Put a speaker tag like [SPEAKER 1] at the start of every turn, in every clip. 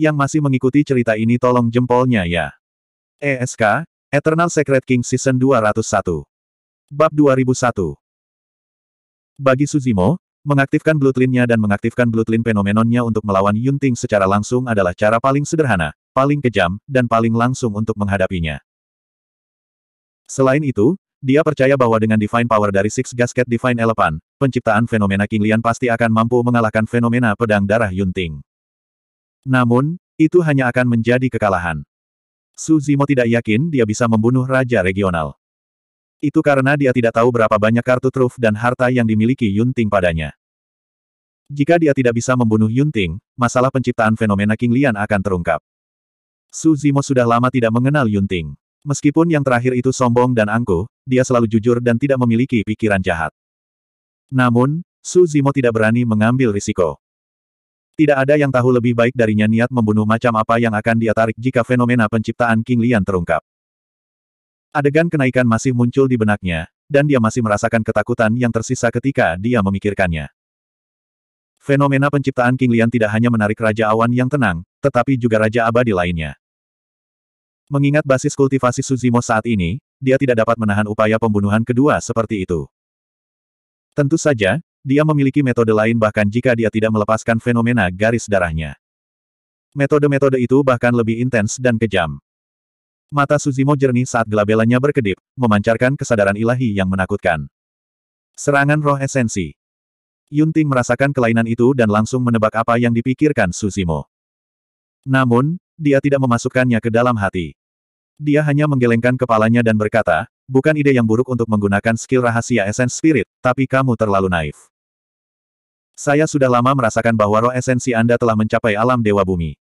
[SPEAKER 1] yang masih mengikuti cerita ini tolong jempolnya ya. ESK, Eternal Secret King Season 201. Bab 2001. Bagi Suzimo, mengaktifkan bloodline-nya dan mengaktifkan bloodline fenomenonnya untuk melawan Yunting secara langsung adalah cara paling sederhana, paling kejam, dan paling langsung untuk menghadapinya. Selain itu, dia percaya bahwa dengan Divine Power dari Six Gasket Divine Elephant, penciptaan fenomena King Lian pasti akan mampu mengalahkan fenomena pedang darah Yunting. Namun, itu hanya akan menjadi kekalahan. Su Zimo tidak yakin dia bisa membunuh raja regional. Itu karena dia tidak tahu berapa banyak kartu truf dan harta yang dimiliki Yunting padanya. Jika dia tidak bisa membunuh Yunting, masalah penciptaan fenomena King Lian akan terungkap. Su Zimo sudah lama tidak mengenal Yunting. Meskipun yang terakhir itu sombong dan angkuh, dia selalu jujur dan tidak memiliki pikiran jahat. Namun, Su Zimo tidak berani mengambil risiko. Tidak ada yang tahu lebih baik darinya niat membunuh macam apa yang akan dia tarik jika fenomena penciptaan King Lian terungkap. Adegan kenaikan masih muncul di benaknya, dan dia masih merasakan ketakutan yang tersisa ketika dia memikirkannya. Fenomena penciptaan King Lian tidak hanya menarik Raja Awan yang tenang, tetapi juga Raja Abadi lainnya. Mengingat basis kultivasi Suzimo saat ini, dia tidak dapat menahan upaya pembunuhan kedua seperti itu. Tentu saja, dia memiliki metode lain bahkan jika dia tidak melepaskan fenomena garis darahnya. Metode-metode itu bahkan lebih intens dan kejam. Mata Suzimo jernih saat gelabelanya berkedip, memancarkan kesadaran ilahi yang menakutkan. Serangan roh esensi. Yunting merasakan kelainan itu dan langsung menebak apa yang dipikirkan Suzimo. Namun, dia tidak memasukkannya ke dalam hati. Dia hanya menggelengkan kepalanya dan berkata, Bukan ide yang buruk untuk menggunakan skill rahasia esensi Spirit, tapi kamu terlalu naif. Saya sudah lama merasakan bahwa roh esensi Anda telah mencapai alam dewa bumi.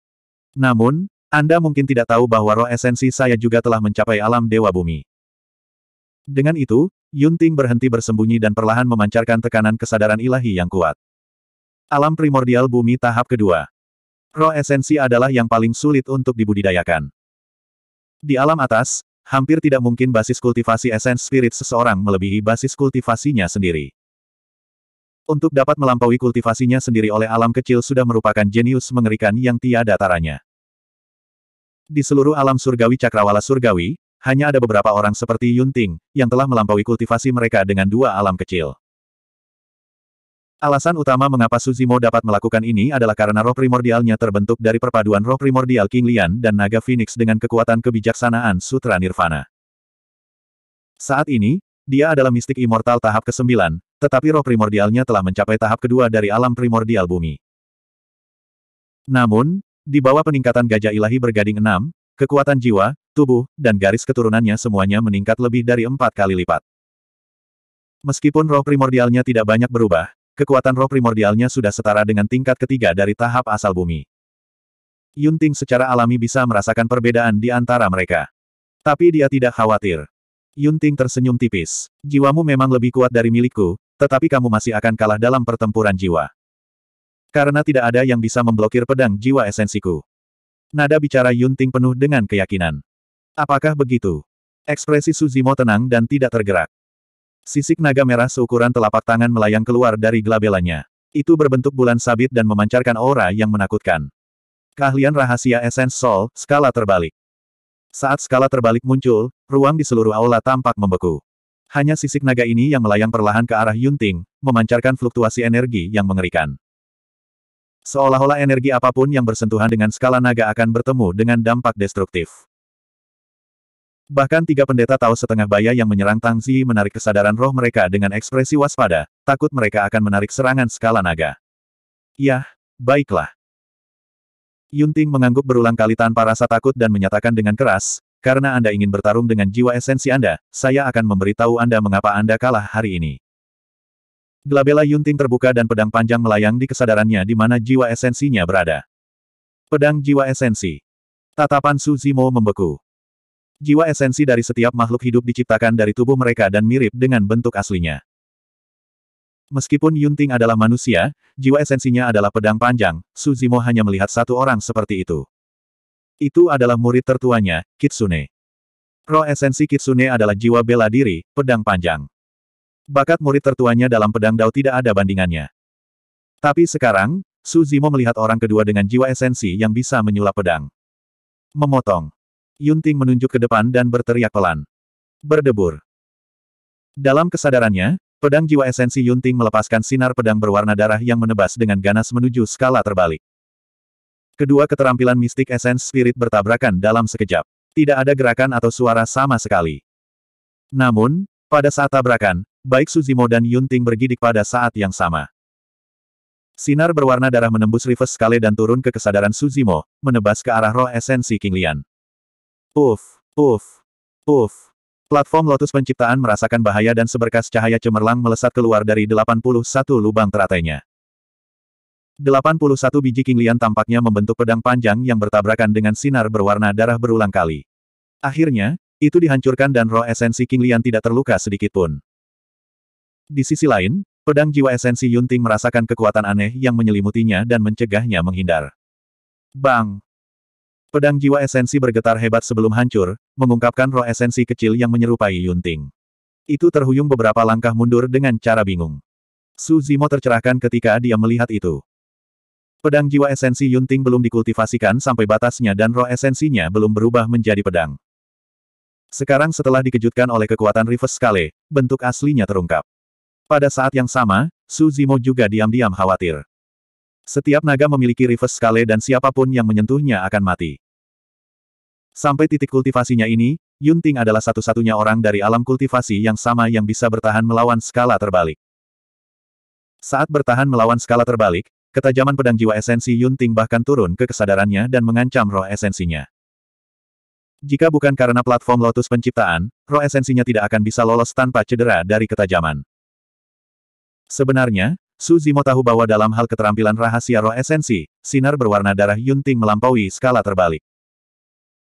[SPEAKER 1] Namun, Anda mungkin tidak tahu bahwa roh esensi saya juga telah mencapai alam dewa bumi. Dengan itu, Yunting berhenti bersembunyi dan perlahan memancarkan tekanan kesadaran ilahi yang kuat. Alam primordial bumi tahap kedua. Roh esensi adalah yang paling sulit untuk dibudidayakan. Di alam atas, Hampir tidak mungkin basis kultivasi esens Spirit seseorang melebihi basis kultivasinya sendiri. Untuk dapat melampaui kultivasinya sendiri oleh alam kecil sudah merupakan jenius mengerikan yang tiada taranya. Di seluruh alam surgawi cakrawala surgawi, hanya ada beberapa orang seperti Yunting, yang telah melampaui kultivasi mereka dengan dua alam kecil. Alasan utama mengapa Suzimo dapat melakukan ini adalah karena roh primordialnya terbentuk dari perpaduan roh primordial King Lian dan naga Phoenix dengan kekuatan kebijaksanaan Sutra Nirvana. Saat ini, dia adalah mistik immortal tahap ke-9, tetapi roh primordialnya telah mencapai tahap kedua dari alam primordial bumi. Namun, di bawah peningkatan gajah ilahi bergading 6, kekuatan jiwa, tubuh, dan garis keturunannya semuanya meningkat lebih dari empat kali lipat. Meskipun roh primordialnya tidak banyak berubah, kekuatan roh primordialnya sudah setara dengan tingkat ketiga dari tahap asal bumi. Yunting secara alami bisa merasakan perbedaan di antara mereka. Tapi dia tidak khawatir. Yunting tersenyum tipis. Jiwamu memang lebih kuat dari milikku, tetapi kamu masih akan kalah dalam pertempuran jiwa. Karena tidak ada yang bisa memblokir pedang jiwa esensiku. Nada bicara Yunting penuh dengan keyakinan. Apakah begitu? Ekspresi Suzimo tenang dan tidak tergerak. Sisik naga merah seukuran telapak tangan melayang keluar dari gelabelanya. Itu berbentuk bulan sabit dan memancarkan aura yang menakutkan. Keahlian rahasia Essence Soul, skala terbalik. Saat skala terbalik muncul, ruang di seluruh aula tampak membeku. Hanya sisik naga ini yang melayang perlahan ke arah Yunting, memancarkan fluktuasi energi yang mengerikan. Seolah-olah energi apapun yang bersentuhan dengan skala naga akan bertemu dengan dampak destruktif. Bahkan tiga pendeta tahu setengah baya yang menyerang Tang Zi menarik kesadaran roh mereka dengan ekspresi waspada, takut mereka akan menarik serangan skala naga. Yah, baiklah. Yunting mengangguk berulang kali tanpa rasa takut dan menyatakan dengan keras, karena Anda ingin bertarung dengan jiwa esensi Anda, saya akan memberitahu Anda mengapa Anda kalah hari ini. Glabella Yunting terbuka dan pedang panjang melayang di kesadarannya di mana jiwa esensinya berada. Pedang jiwa esensi. Tatapan Suzimo membeku. Jiwa esensi dari setiap makhluk hidup diciptakan dari tubuh mereka dan mirip dengan bentuk aslinya. Meskipun Yunting adalah manusia, jiwa esensinya adalah pedang panjang, Suzimo hanya melihat satu orang seperti itu. Itu adalah murid tertuanya, Kitsune. Roh esensi Kitsune adalah jiwa bela diri, pedang panjang. Bakat murid tertuanya dalam pedang dao tidak ada bandingannya. Tapi sekarang, Suzimo melihat orang kedua dengan jiwa esensi yang bisa menyulap pedang. Memotong. Yunting menunjuk ke depan dan berteriak pelan. Berdebur. Dalam kesadarannya, pedang jiwa esensi Yunting melepaskan sinar pedang berwarna darah yang menebas dengan ganas menuju skala terbalik. Kedua keterampilan mistik esens spirit bertabrakan dalam sekejap. Tidak ada gerakan atau suara sama sekali. Namun, pada saat tabrakan, baik Suzimo dan Yunting bergidik pada saat yang sama. Sinar berwarna darah menembus reverse skala dan turun ke kesadaran Suzimo, menebas ke arah roh esensi King Lian. Uf, uf, uf. Platform Lotus penciptaan merasakan bahaya dan seberkas cahaya cemerlang melesat keluar dari 81 lubang teratainya. 81 biji kinglian tampaknya membentuk pedang panjang yang bertabrakan dengan sinar berwarna darah berulang kali. Akhirnya, itu dihancurkan dan roh esensi kinglian tidak terluka sedikit pun. Di sisi lain, pedang jiwa esensi Yunting merasakan kekuatan aneh yang menyelimutinya dan mencegahnya menghindar. Bang! Pedang jiwa esensi bergetar hebat sebelum hancur, mengungkapkan roh esensi kecil yang menyerupai Yunting. Itu terhuyung beberapa langkah mundur dengan cara bingung. Su Zimo tercerahkan ketika dia melihat itu. Pedang jiwa esensi Yunting belum dikultivasikan sampai batasnya dan roh esensinya belum berubah menjadi pedang. Sekarang setelah dikejutkan oleh kekuatan Reverse Scale, bentuk aslinya terungkap. Pada saat yang sama, Su Zimo juga diam-diam khawatir. Setiap naga memiliki reverse scale dan siapapun yang menyentuhnya akan mati. Sampai titik kultivasinya ini, Yun Ting adalah satu-satunya orang dari alam kultivasi yang sama yang bisa bertahan melawan skala terbalik. Saat bertahan melawan skala terbalik, ketajaman pedang jiwa esensi Yun Ting bahkan turun ke kesadarannya dan mengancam roh esensinya. Jika bukan karena platform Lotus penciptaan, roh esensinya tidak akan bisa lolos tanpa cedera dari ketajaman. Sebenarnya, Su Zimo tahu bahwa dalam hal keterampilan rahasia roh esensi, sinar berwarna darah Yunting melampaui skala terbalik.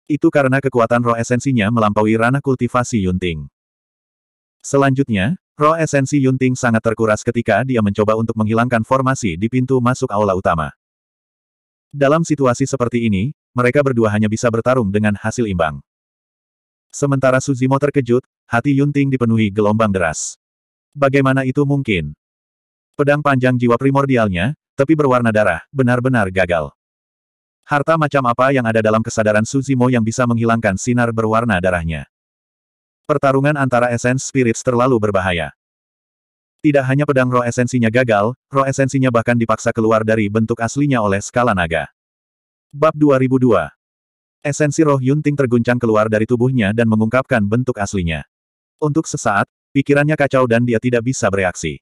[SPEAKER 1] Itu karena kekuatan roh esensinya melampaui ranah kultivasi Yunting. Selanjutnya, roh esensi Yunting sangat terkuras ketika dia mencoba untuk menghilangkan formasi di pintu masuk aula utama. Dalam situasi seperti ini, mereka berdua hanya bisa bertarung dengan hasil imbang. Sementara Suzimo terkejut, hati Yunting dipenuhi gelombang deras. Bagaimana itu mungkin? Pedang panjang jiwa primordialnya, tapi berwarna darah, benar-benar gagal. Harta macam apa yang ada dalam kesadaran Suzimo yang bisa menghilangkan sinar berwarna darahnya? Pertarungan antara Essence Spirits terlalu berbahaya. Tidak hanya pedang roh esensinya gagal, roh esensinya bahkan dipaksa keluar dari bentuk aslinya oleh skala naga. Bab 2002 Esensi roh Yunting terguncang keluar dari tubuhnya dan mengungkapkan bentuk aslinya. Untuk sesaat, pikirannya kacau dan dia tidak bisa bereaksi.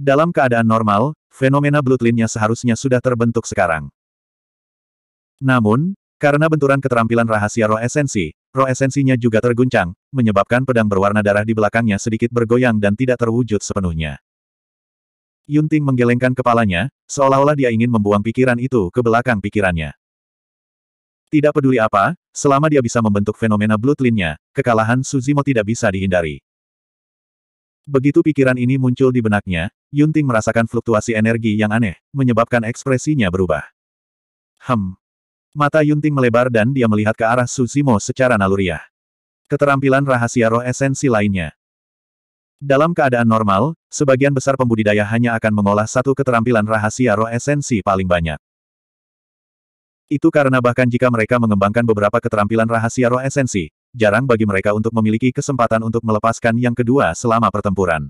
[SPEAKER 1] Dalam keadaan normal, fenomena bloodline-nya seharusnya sudah terbentuk sekarang. Namun, karena benturan keterampilan rahasia roh esensi, roh esensinya juga terguncang, menyebabkan pedang berwarna darah di belakangnya sedikit bergoyang dan tidak terwujud sepenuhnya. Yunting menggelengkan kepalanya, seolah-olah dia ingin membuang pikiran itu ke belakang pikirannya. Tidak peduli apa, selama dia bisa membentuk fenomena bloodline-nya, kekalahan Suzimo tidak bisa dihindari. Begitu pikiran ini muncul di benaknya, Yunting merasakan fluktuasi energi yang aneh, menyebabkan ekspresinya berubah. Hem. Mata Yunting melebar dan dia melihat ke arah Suzimo secara naluriah. Keterampilan rahasia roh esensi lainnya. Dalam keadaan normal, sebagian besar pembudidaya hanya akan mengolah satu keterampilan rahasia roh esensi paling banyak. Itu karena bahkan jika mereka mengembangkan beberapa keterampilan rahasia roh esensi, jarang bagi mereka untuk memiliki kesempatan untuk melepaskan yang kedua selama pertempuran.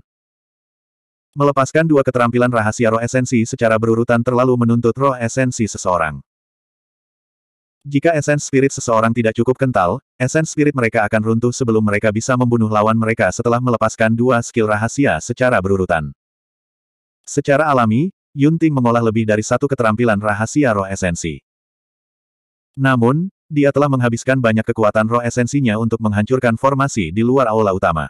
[SPEAKER 1] Melepaskan dua keterampilan rahasia roh esensi secara berurutan terlalu menuntut roh esensi seseorang. Jika esens spirit seseorang tidak cukup kental, esens spirit mereka akan runtuh sebelum mereka bisa membunuh lawan mereka setelah melepaskan dua skill rahasia secara berurutan. Secara alami, Yunting mengolah lebih dari satu keterampilan rahasia roh esensi. Namun, dia telah menghabiskan banyak kekuatan roh esensinya untuk menghancurkan formasi di luar aula utama.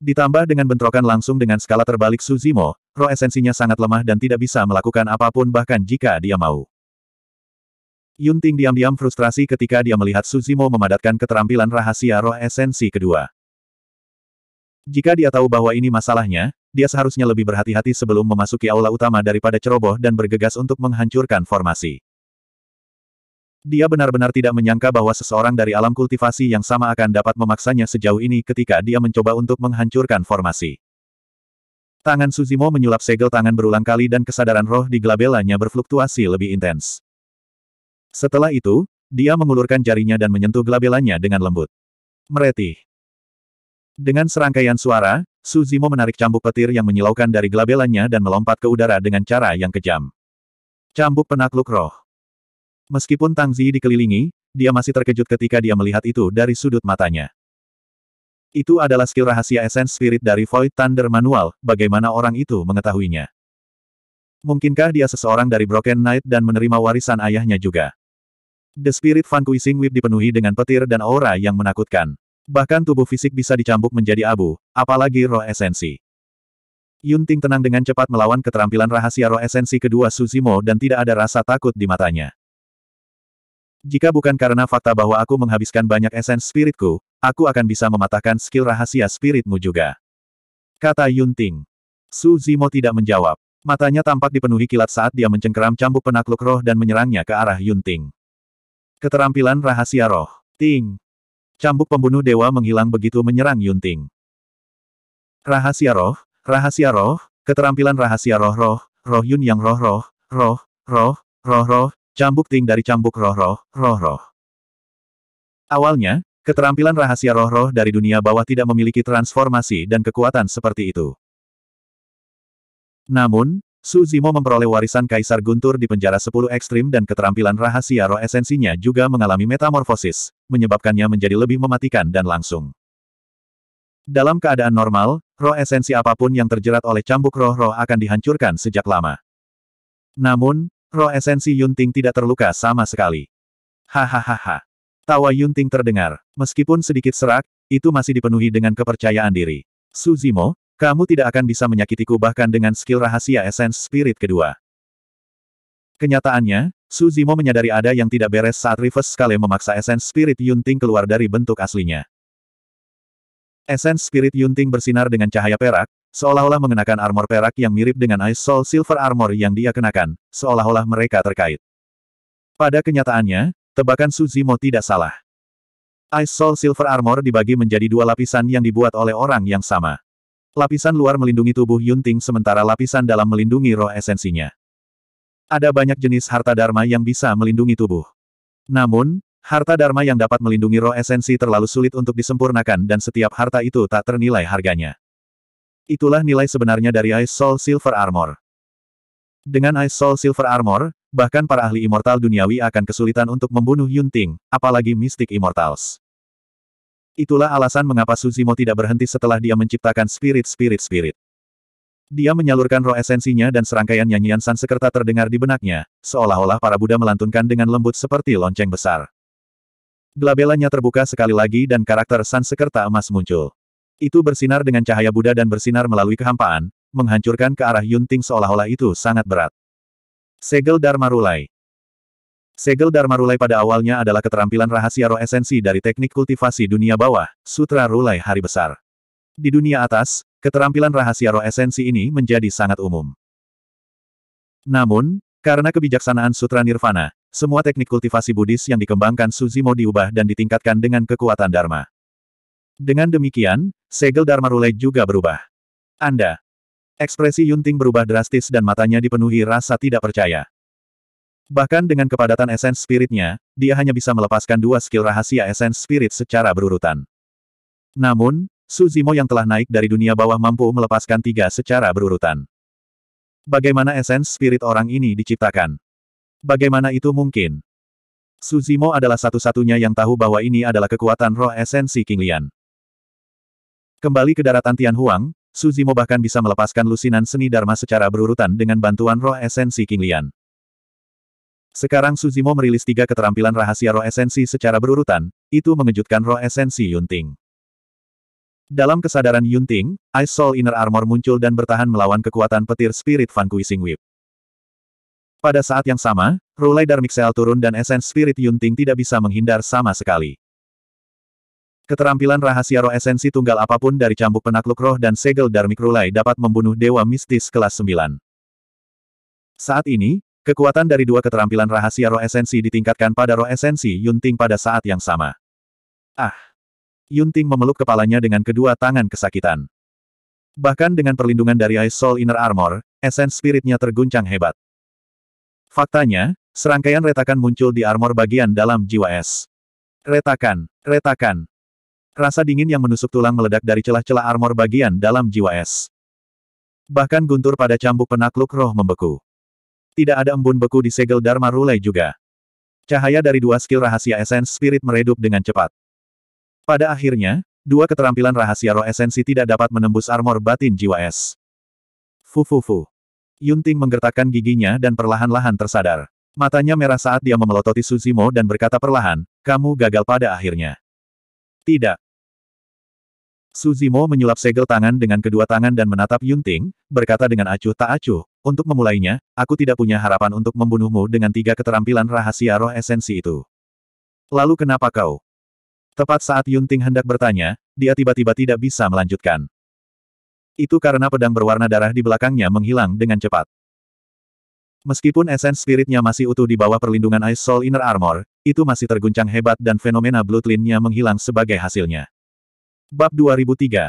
[SPEAKER 1] Ditambah dengan bentrokan langsung dengan skala terbalik Suzimo, roh esensinya sangat lemah dan tidak bisa melakukan apapun bahkan jika dia mau. Yunting diam-diam frustrasi ketika dia melihat Suzimo memadatkan keterampilan rahasia roh esensi kedua. Jika dia tahu bahwa ini masalahnya, dia seharusnya lebih berhati-hati sebelum memasuki aula utama daripada ceroboh dan bergegas untuk menghancurkan formasi. Dia benar-benar tidak menyangka bahwa seseorang dari alam kultivasi yang sama akan dapat memaksanya sejauh ini ketika dia mencoba untuk menghancurkan formasi. Tangan Suzimo menyulap segel tangan berulang kali dan kesadaran roh di gelabelanya berfluktuasi lebih intens. Setelah itu, dia mengulurkan jarinya dan menyentuh gelabelanya dengan lembut. Meretih. Dengan serangkaian suara, Suzimo menarik cambuk petir yang menyilaukan dari gelabelanya dan melompat ke udara dengan cara yang kejam. Cambuk penakluk roh. Meskipun Tang Zi dikelilingi, dia masih terkejut ketika dia melihat itu dari sudut matanya. Itu adalah skill rahasia Essence Spirit dari Void Thunder Manual, bagaimana orang itu mengetahuinya. Mungkinkah dia seseorang dari Broken Knight dan menerima warisan ayahnya juga? The Spirit Van Kuising Whip dipenuhi dengan petir dan aura yang menakutkan. Bahkan tubuh fisik bisa dicambuk menjadi abu, apalagi roh esensi. Yun Ting tenang dengan cepat melawan keterampilan rahasia roh esensi kedua Suzimo dan tidak ada rasa takut di matanya. Jika bukan karena fakta bahwa aku menghabiskan banyak esens spiritku, aku akan bisa mematahkan skill rahasia spiritmu juga. Kata Yunting. Su Zimo tidak menjawab. Matanya tampak dipenuhi kilat saat dia mencengkeram cambuk penakluk roh dan menyerangnya ke arah Yunting. Keterampilan rahasia roh. Ting. Cambuk pembunuh dewa menghilang begitu menyerang Yunting. Rahasia roh, rahasia roh, keterampilan rahasia roh-roh, roh Yun yang roh-roh, roh, roh, roh-roh, Cambuk ting dari cambuk roh-roh, roh-roh. Awalnya, keterampilan rahasia roh-roh dari dunia bawah tidak memiliki transformasi dan kekuatan seperti itu. Namun, Su Zimo memperoleh warisan Kaisar Guntur di penjara 10 ekstrim dan keterampilan rahasia roh esensinya juga mengalami metamorfosis, menyebabkannya menjadi lebih mematikan dan langsung. Dalam keadaan normal, roh esensi apapun yang terjerat oleh cambuk roh-roh akan dihancurkan sejak lama. Namun, Roh esensi Yunting tidak terluka sama sekali. Hahaha. Tawa Yunting terdengar. Meskipun sedikit serak, itu masih dipenuhi dengan kepercayaan diri. Suzimo, kamu tidak akan bisa menyakitiku bahkan dengan skill rahasia esens spirit kedua. Kenyataannya, Suzimo menyadari ada yang tidak beres saat Rivers scale memaksa esens spirit Yunting keluar dari bentuk aslinya. Esens spirit Yunting bersinar dengan cahaya perak, Seolah-olah mengenakan armor perak yang mirip dengan Ice Soul Silver Armor yang dia kenakan, seolah-olah mereka terkait. Pada kenyataannya, tebakan Suzimo tidak salah. Ice Soul Silver Armor dibagi menjadi dua lapisan yang dibuat oleh orang yang sama. Lapisan luar melindungi tubuh Yunting sementara lapisan dalam melindungi roh esensinya. Ada banyak jenis harta dharma yang bisa melindungi tubuh. Namun, harta dharma yang dapat melindungi roh esensi terlalu sulit untuk disempurnakan dan setiap harta itu tak ternilai harganya. Itulah nilai sebenarnya dari Ice Soul Silver Armor. Dengan Ice Soul Silver Armor, bahkan para ahli immortal duniawi akan kesulitan untuk membunuh Yunting, apalagi Mystic Immortals. Itulah alasan mengapa Suzimo tidak berhenti setelah dia menciptakan spirit-spirit-spirit. Dia menyalurkan roh esensinya dan serangkaian nyanyian Sansekerta terdengar di benaknya, seolah-olah para Buddha melantunkan dengan lembut seperti lonceng besar. Glabelanya terbuka sekali lagi dan karakter Sansekerta emas muncul. Itu bersinar dengan cahaya Buddha dan bersinar melalui kehampaan, menghancurkan ke arah Yunting seolah-olah itu sangat berat. Segel Dharma Rulai Segel Dharma Rulai pada awalnya adalah keterampilan rahasia roh esensi dari teknik kultivasi dunia bawah, Sutra Rulai Hari Besar. Di dunia atas, keterampilan rahasia roh esensi ini menjadi sangat umum. Namun, karena kebijaksanaan Sutra Nirvana, semua teknik kultivasi Buddhis yang dikembangkan Suzimo diubah dan ditingkatkan dengan kekuatan Dharma. Dengan demikian, Segel Dharma Rule juga berubah. Anda. Ekspresi Yunting berubah drastis dan matanya dipenuhi rasa tidak percaya. Bahkan dengan kepadatan esens spiritnya, dia hanya bisa melepaskan dua skill rahasia esens spirit secara berurutan. Namun, Suzimo yang telah naik dari dunia bawah mampu melepaskan tiga secara berurutan. Bagaimana esens spirit orang ini diciptakan? Bagaimana itu mungkin? Suzimo adalah satu-satunya yang tahu bahwa ini adalah kekuatan roh esensi King Lian. Kembali ke daratan Tian Huang, Suzimo bahkan bisa melepaskan lusinan seni Dharma secara berurutan dengan bantuan roh esensi King Lian. Sekarang Suzimo merilis tiga keterampilan rahasia roh esensi secara berurutan, itu mengejutkan roh esensi Yunting. Dalam kesadaran Yunting, Ice Soul Inner Armor muncul dan bertahan melawan kekuatan petir Spirit Vanquishing Whip. Pada saat yang sama, Rulai Darmixel turun dan esensi Spirit Yunting tidak bisa menghindar sama sekali. Keterampilan rahasia roh esensi tunggal apapun dari cambuk penakluk roh dan segel Darmik Rulai dapat membunuh dewa mistis kelas 9. Saat ini, kekuatan dari dua keterampilan rahasia roh esensi ditingkatkan pada roh esensi Yunting pada saat yang sama. Ah! Yunting memeluk kepalanya dengan kedua tangan kesakitan. Bahkan dengan perlindungan dari Ice Soul Inner Armor, esens spiritnya terguncang hebat. Faktanya, serangkaian retakan muncul di armor bagian dalam jiwa es. Retakan, retakan, Rasa dingin yang menusuk tulang meledak dari celah-celah armor bagian dalam jiwa es. Bahkan guntur pada cambuk penakluk roh membeku. Tidak ada embun beku di segel Dharma Rulai juga. Cahaya dari dua skill rahasia esens spirit meredup dengan cepat. Pada akhirnya, dua keterampilan rahasia roh esensi tidak dapat menembus armor batin jiwa es. Fufufu. Yunting menggertakkan giginya dan perlahan-lahan tersadar. Matanya merah saat dia memelototi Suzimo dan berkata perlahan, kamu gagal pada akhirnya. Tidak, Suzimo menyulap segel tangan dengan kedua tangan dan menatap Yunting, berkata dengan acuh tak acuh, untuk memulainya, aku tidak punya harapan untuk membunuhmu dengan tiga keterampilan rahasia roh esensi itu. Lalu kenapa kau? Tepat saat Yunting hendak bertanya, dia tiba-tiba tidak bisa melanjutkan. Itu karena pedang berwarna darah di belakangnya menghilang dengan cepat. Meskipun esens spiritnya masih utuh di bawah perlindungan Ice Soul Inner Armor, itu masih terguncang hebat dan fenomena bloodline-nya menghilang sebagai hasilnya. Bab 2003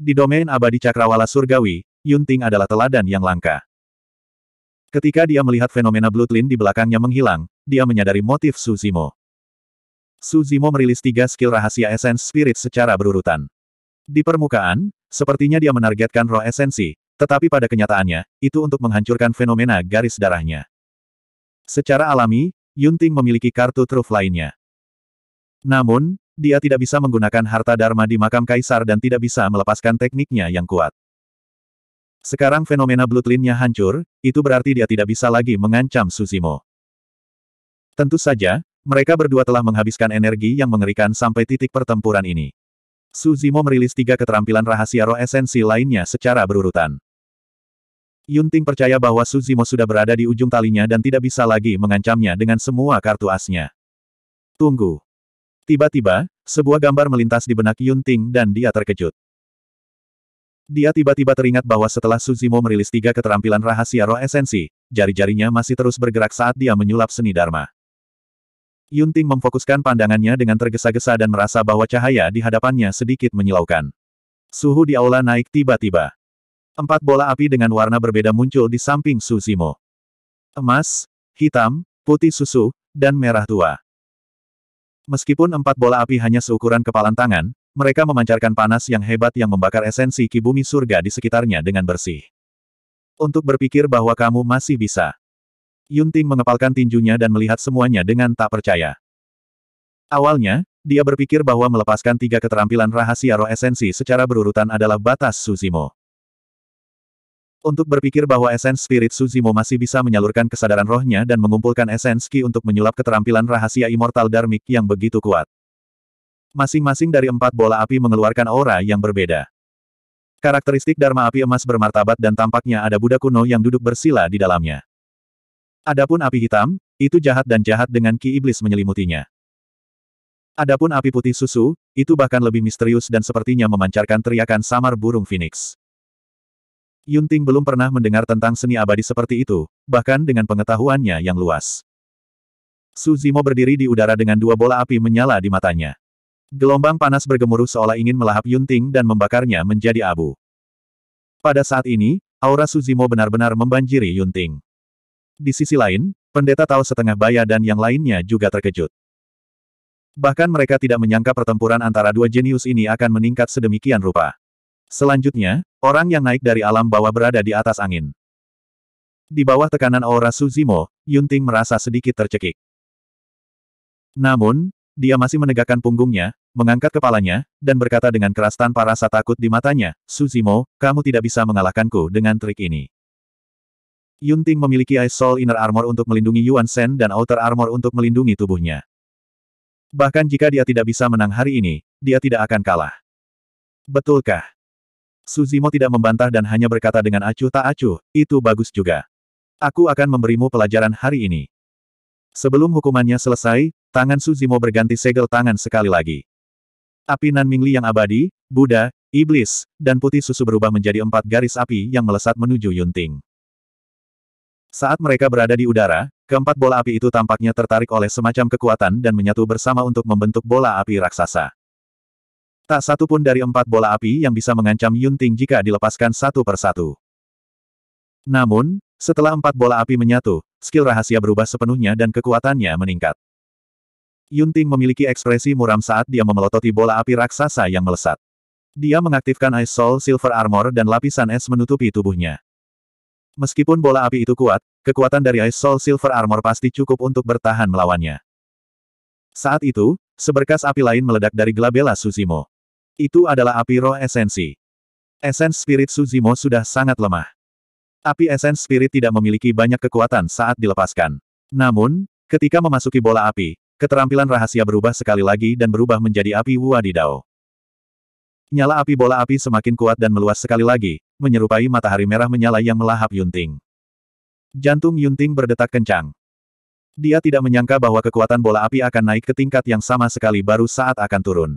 [SPEAKER 1] Di domain abadi cakrawala surgawi, Yunting adalah teladan yang langka. Ketika dia melihat fenomena Bloodline di belakangnya menghilang, dia menyadari motif Suzimo. Suzimo merilis tiga skill rahasia Essence Spirit secara berurutan. Di permukaan, sepertinya dia menargetkan roh esensi, tetapi pada kenyataannya, itu untuk menghancurkan fenomena garis darahnya. Secara alami, Yunting memiliki kartu truf lainnya. Namun, dia tidak bisa menggunakan harta Dharma di makam Kaisar dan tidak bisa melepaskan tekniknya yang kuat. Sekarang fenomena bloodline-nya hancur, itu berarti dia tidak bisa lagi mengancam Suzimo. Tentu saja, mereka berdua telah menghabiskan energi yang mengerikan sampai titik pertempuran ini. Suzimo merilis tiga keterampilan rahasia roh esensi lainnya secara berurutan. Yunting percaya bahwa Suzimo sudah berada di ujung talinya dan tidak bisa lagi mengancamnya dengan semua kartu asnya. Tunggu. Tiba-tiba, sebuah gambar melintas di benak Yun Ting dan dia terkejut. Dia tiba-tiba teringat bahwa setelah Suzimo merilis tiga keterampilan rahasia roh esensi, jari-jarinya masih terus bergerak saat dia menyulap seni Dharma. Yun Ting memfokuskan pandangannya dengan tergesa-gesa dan merasa bahwa cahaya di hadapannya sedikit menyilaukan. Suhu di aula naik tiba-tiba. Empat bola api dengan warna berbeda muncul di samping Suzimo. Emas, hitam, putih susu, dan merah tua. Meskipun empat bola api hanya seukuran kepalan tangan, mereka memancarkan panas yang hebat yang membakar esensi kibumi surga di sekitarnya dengan bersih. Untuk berpikir bahwa kamu masih bisa. Yunting mengepalkan tinjunya dan melihat semuanya dengan tak percaya. Awalnya, dia berpikir bahwa melepaskan tiga keterampilan rahasia roh esensi secara berurutan adalah batas Suzimo. Untuk berpikir bahwa esens spirit Suzimo masih bisa menyalurkan kesadaran rohnya dan mengumpulkan esens Ki untuk menyulap keterampilan rahasia immortal Darmik yang begitu kuat. Masing-masing dari empat bola api mengeluarkan aura yang berbeda. Karakteristik Dharma api emas bermartabat dan tampaknya ada Buddha kuno yang duduk bersila di dalamnya. Adapun api hitam, itu jahat dan jahat dengan Ki Iblis menyelimutinya. Adapun api putih susu, itu bahkan lebih misterius dan sepertinya memancarkan teriakan samar burung phoenix. Yunting belum pernah mendengar tentang seni abadi seperti itu, bahkan dengan pengetahuannya yang luas. Suzimo berdiri di udara dengan dua bola api menyala di matanya. Gelombang panas bergemuruh seolah ingin melahap Yunting dan membakarnya menjadi abu. Pada saat ini, aura Suzimo benar-benar membanjiri Yunting. Di sisi lain, pendeta tahu setengah baya dan yang lainnya juga terkejut. Bahkan mereka tidak menyangka pertempuran antara dua jenius ini akan meningkat sedemikian rupa. Selanjutnya, orang yang naik dari alam bawah berada di atas angin. Di bawah tekanan aura Suzimo, Yunting merasa sedikit tercekik. Namun, dia masih menegakkan punggungnya, mengangkat kepalanya, dan berkata dengan keras tanpa rasa takut di matanya, Suzimo, kamu tidak bisa mengalahkanku dengan trik ini. Yunting memiliki Ice Soul Inner Armor untuk melindungi Yuan Shen dan Outer Armor untuk melindungi tubuhnya. Bahkan jika dia tidak bisa menang hari ini, dia tidak akan kalah. Betulkah? Suzimo tidak membantah dan hanya berkata dengan acuh tak acuh, itu bagus juga. Aku akan memberimu pelajaran hari ini. Sebelum hukumannya selesai, tangan Suzimo berganti segel tangan sekali lagi. Api Nanmingli yang abadi, Buddha, Iblis, dan putih susu berubah menjadi empat garis api yang melesat menuju Yunting. Saat mereka berada di udara, keempat bola api itu tampaknya tertarik oleh semacam kekuatan dan menyatu bersama untuk membentuk bola api raksasa. Tak satu pun dari empat bola api yang bisa mengancam Yunting jika dilepaskan satu persatu. Namun, setelah empat bola api menyatu, skill rahasia berubah sepenuhnya dan kekuatannya meningkat. Yunting memiliki ekspresi muram saat dia memelototi bola api raksasa yang melesat. Dia mengaktifkan Ice Soul Silver Armor dan lapisan es menutupi tubuhnya. Meskipun bola api itu kuat, kekuatan dari Ice Soul Silver Armor pasti cukup untuk bertahan melawannya. Saat itu, seberkas api lain meledak dari Glabella Susimo. Itu adalah api roh esensi. Esens spirit Suzimo sudah sangat lemah. Api esens spirit tidak memiliki banyak kekuatan saat dilepaskan. Namun, ketika memasuki bola api, keterampilan rahasia berubah sekali lagi dan berubah menjadi api Wuadidao. Nyala api bola api semakin kuat dan meluas sekali lagi, menyerupai matahari merah menyala yang melahap Yunting. Jantung Yunting berdetak kencang. Dia tidak menyangka bahwa kekuatan bola api akan naik ke tingkat yang sama sekali baru saat akan turun.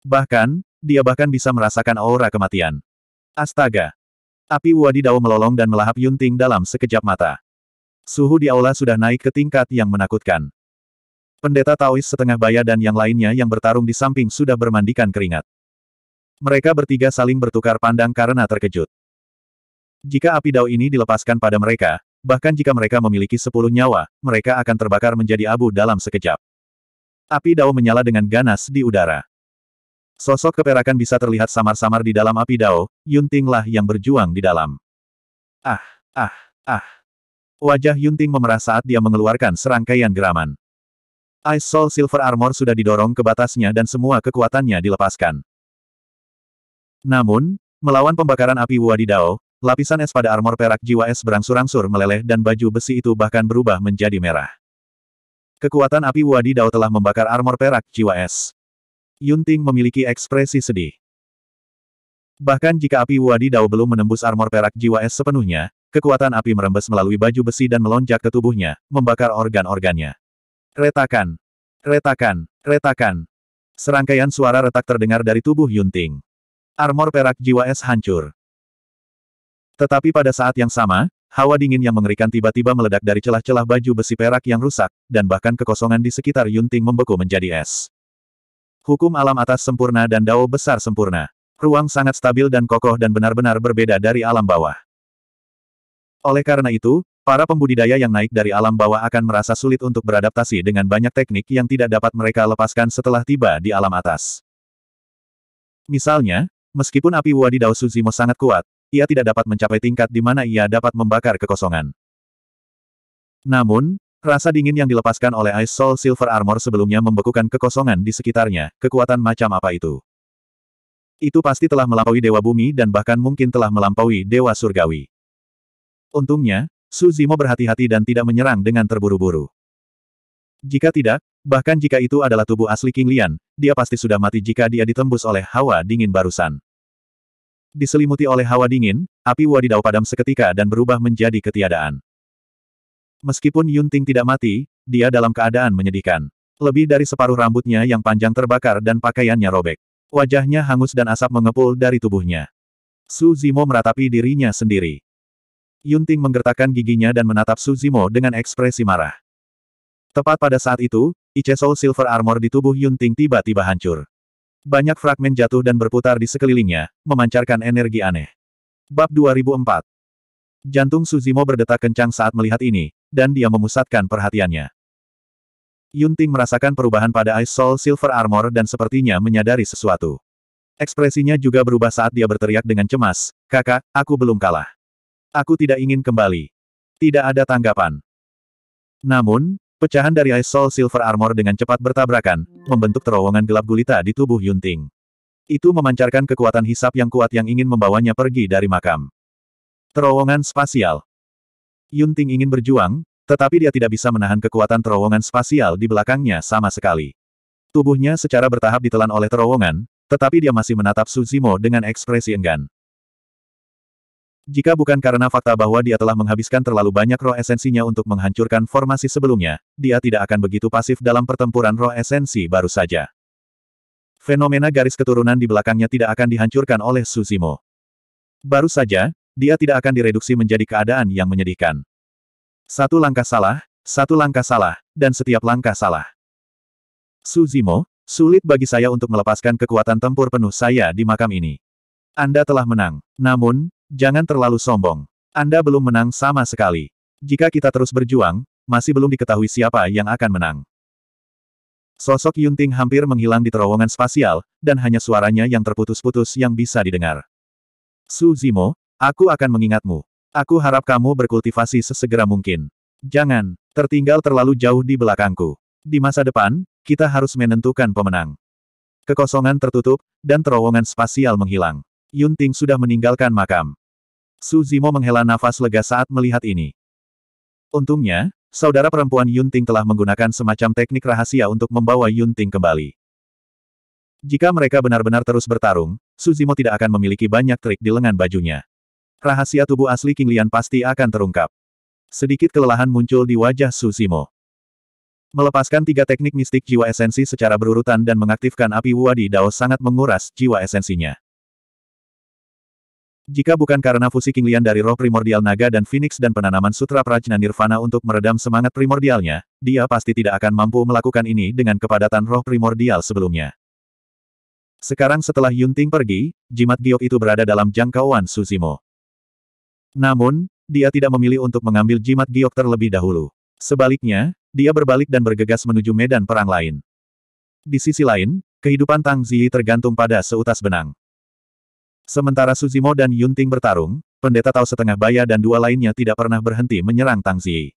[SPEAKER 1] Bahkan, dia bahkan bisa merasakan aura kematian. Astaga! Api Dao melolong dan melahap Yunting dalam sekejap mata. Suhu di aula sudah naik ke tingkat yang menakutkan. Pendeta Taois setengah baya dan yang lainnya yang bertarung di samping sudah bermandikan keringat. Mereka bertiga saling bertukar pandang karena terkejut. Jika api dao ini dilepaskan pada mereka, bahkan jika mereka memiliki sepuluh nyawa, mereka akan terbakar menjadi abu dalam sekejap. Api dao menyala dengan ganas di udara. Sosok keperakan bisa terlihat samar-samar di dalam api dao, Yuntinglah yang berjuang di dalam. Ah, ah, ah. Wajah Yunting memerah saat dia mengeluarkan serangkaian geraman. Ice Soul Silver Armor sudah didorong ke batasnya dan semua kekuatannya dilepaskan. Namun, melawan pembakaran api wadi Dao, lapisan es pada armor perak jiwa es berangsur-angsur meleleh dan baju besi itu bahkan berubah menjadi merah. Kekuatan api wadi Dao telah membakar armor perak jiwa es. Yunting memiliki ekspresi sedih. Bahkan jika api Wadi Wadidau belum menembus armor perak jiwa es sepenuhnya, kekuatan api merembes melalui baju besi dan melonjak ke tubuhnya, membakar organ-organnya. Retakan! Retakan! Retakan! Serangkaian suara retak terdengar dari tubuh Yunting. Armor perak jiwa es hancur. Tetapi pada saat yang sama, hawa dingin yang mengerikan tiba-tiba meledak dari celah-celah baju besi perak yang rusak, dan bahkan kekosongan di sekitar Yunting membeku menjadi es. Hukum alam atas sempurna dan dao besar sempurna. Ruang sangat stabil dan kokoh dan benar-benar berbeda dari alam bawah. Oleh karena itu, para pembudidaya yang naik dari alam bawah akan merasa sulit untuk beradaptasi dengan banyak teknik yang tidak dapat mereka lepaskan setelah tiba di alam atas. Misalnya, meskipun api wadi dao Suzimo sangat kuat, ia tidak dapat mencapai tingkat di mana ia dapat membakar kekosongan. Namun, Rasa dingin yang dilepaskan oleh Ice Soul Silver Armor sebelumnya membekukan kekosongan di sekitarnya, kekuatan macam apa itu. Itu pasti telah melampaui Dewa Bumi dan bahkan mungkin telah melampaui Dewa Surgawi. Untungnya, Suzimo berhati-hati dan tidak menyerang dengan terburu-buru. Jika tidak, bahkan jika itu adalah tubuh asli King Lian, dia pasti sudah mati jika dia ditembus oleh hawa dingin barusan. Diselimuti oleh hawa dingin, api wadidau padam seketika dan berubah menjadi ketiadaan. Meskipun Yun Ting tidak mati, dia dalam keadaan menyedihkan. Lebih dari separuh rambutnya yang panjang terbakar dan pakaiannya robek. Wajahnya hangus dan asap mengepul dari tubuhnya. Su Zimo meratapi dirinya sendiri. Yun Ting menggertakkan giginya dan menatap Su Zimo dengan ekspresi marah. Tepat pada saat itu, Ice Soul Silver Armor di tubuh Yun Ting tiba-tiba hancur. Banyak fragmen jatuh dan berputar di sekelilingnya, memancarkan energi aneh. Bab 2004 Jantung Suzimo berdetak kencang saat melihat ini, dan dia memusatkan perhatiannya. Yunting merasakan perubahan pada Ice Soul Silver Armor dan sepertinya menyadari sesuatu. Ekspresinya juga berubah saat dia berteriak dengan cemas, kakak, aku belum kalah. Aku tidak ingin kembali. Tidak ada tanggapan. Namun, pecahan dari Ice Soul Silver Armor dengan cepat bertabrakan, membentuk terowongan gelap gulita di tubuh Yunting. Itu memancarkan kekuatan hisap yang kuat yang ingin membawanya pergi dari makam. Terowongan spasial. Yunting ingin berjuang, tetapi dia tidak bisa menahan kekuatan terowongan spasial di belakangnya sama sekali. Tubuhnya secara bertahap ditelan oleh terowongan, tetapi dia masih menatap Suzimo dengan ekspresi enggan. Jika bukan karena fakta bahwa dia telah menghabiskan terlalu banyak roh esensinya untuk menghancurkan formasi sebelumnya, dia tidak akan begitu pasif dalam pertempuran roh esensi baru saja. Fenomena garis keturunan di belakangnya tidak akan dihancurkan oleh Suzimo. Baru saja, dia tidak akan direduksi menjadi keadaan yang menyedihkan. Satu langkah salah, satu langkah salah, dan setiap langkah salah. Suzimo, sulit bagi saya untuk melepaskan kekuatan tempur penuh saya di makam ini. Anda telah menang, namun, jangan terlalu sombong. Anda belum menang sama sekali. Jika kita terus berjuang, masih belum diketahui siapa yang akan menang. Sosok Yunting hampir menghilang di terowongan spasial, dan hanya suaranya yang terputus-putus yang bisa didengar. Suzimo, Aku akan mengingatmu. Aku harap kamu berkultivasi sesegera mungkin. Jangan tertinggal terlalu jauh di belakangku. Di masa depan, kita harus menentukan pemenang. Kekosongan tertutup, dan terowongan spasial menghilang. Yun Ting sudah meninggalkan makam. Su Zimo menghela nafas lega saat melihat ini. Untungnya, saudara perempuan Yun Ting telah menggunakan semacam teknik rahasia untuk membawa Yun Ting kembali. Jika mereka benar-benar terus bertarung, Suzimo tidak akan memiliki banyak trik di lengan bajunya. Rahasia tubuh asli King Lian pasti akan terungkap. Sedikit kelelahan muncul di wajah Susimo. Melepaskan tiga teknik mistik jiwa esensi secara berurutan dan mengaktifkan api wadi Dao sangat menguras jiwa esensinya. Jika bukan karena fusi King Lian dari roh primordial naga dan phoenix dan penanaman sutra prajna nirvana untuk meredam semangat primordialnya, dia pasti tidak akan mampu melakukan ini dengan kepadatan roh primordial sebelumnya. Sekarang setelah Yunting pergi, jimat giok itu berada dalam jangkauan Susimo. Namun, dia tidak memilih untuk mengambil jimat giok terlebih dahulu. Sebaliknya, dia berbalik dan bergegas menuju medan perang lain. Di sisi lain, kehidupan Tang Ziyi tergantung pada seutas benang. Sementara Suzimo dan Yunting bertarung, pendeta Tao setengah baya dan dua lainnya tidak pernah berhenti menyerang Tang Ziyi.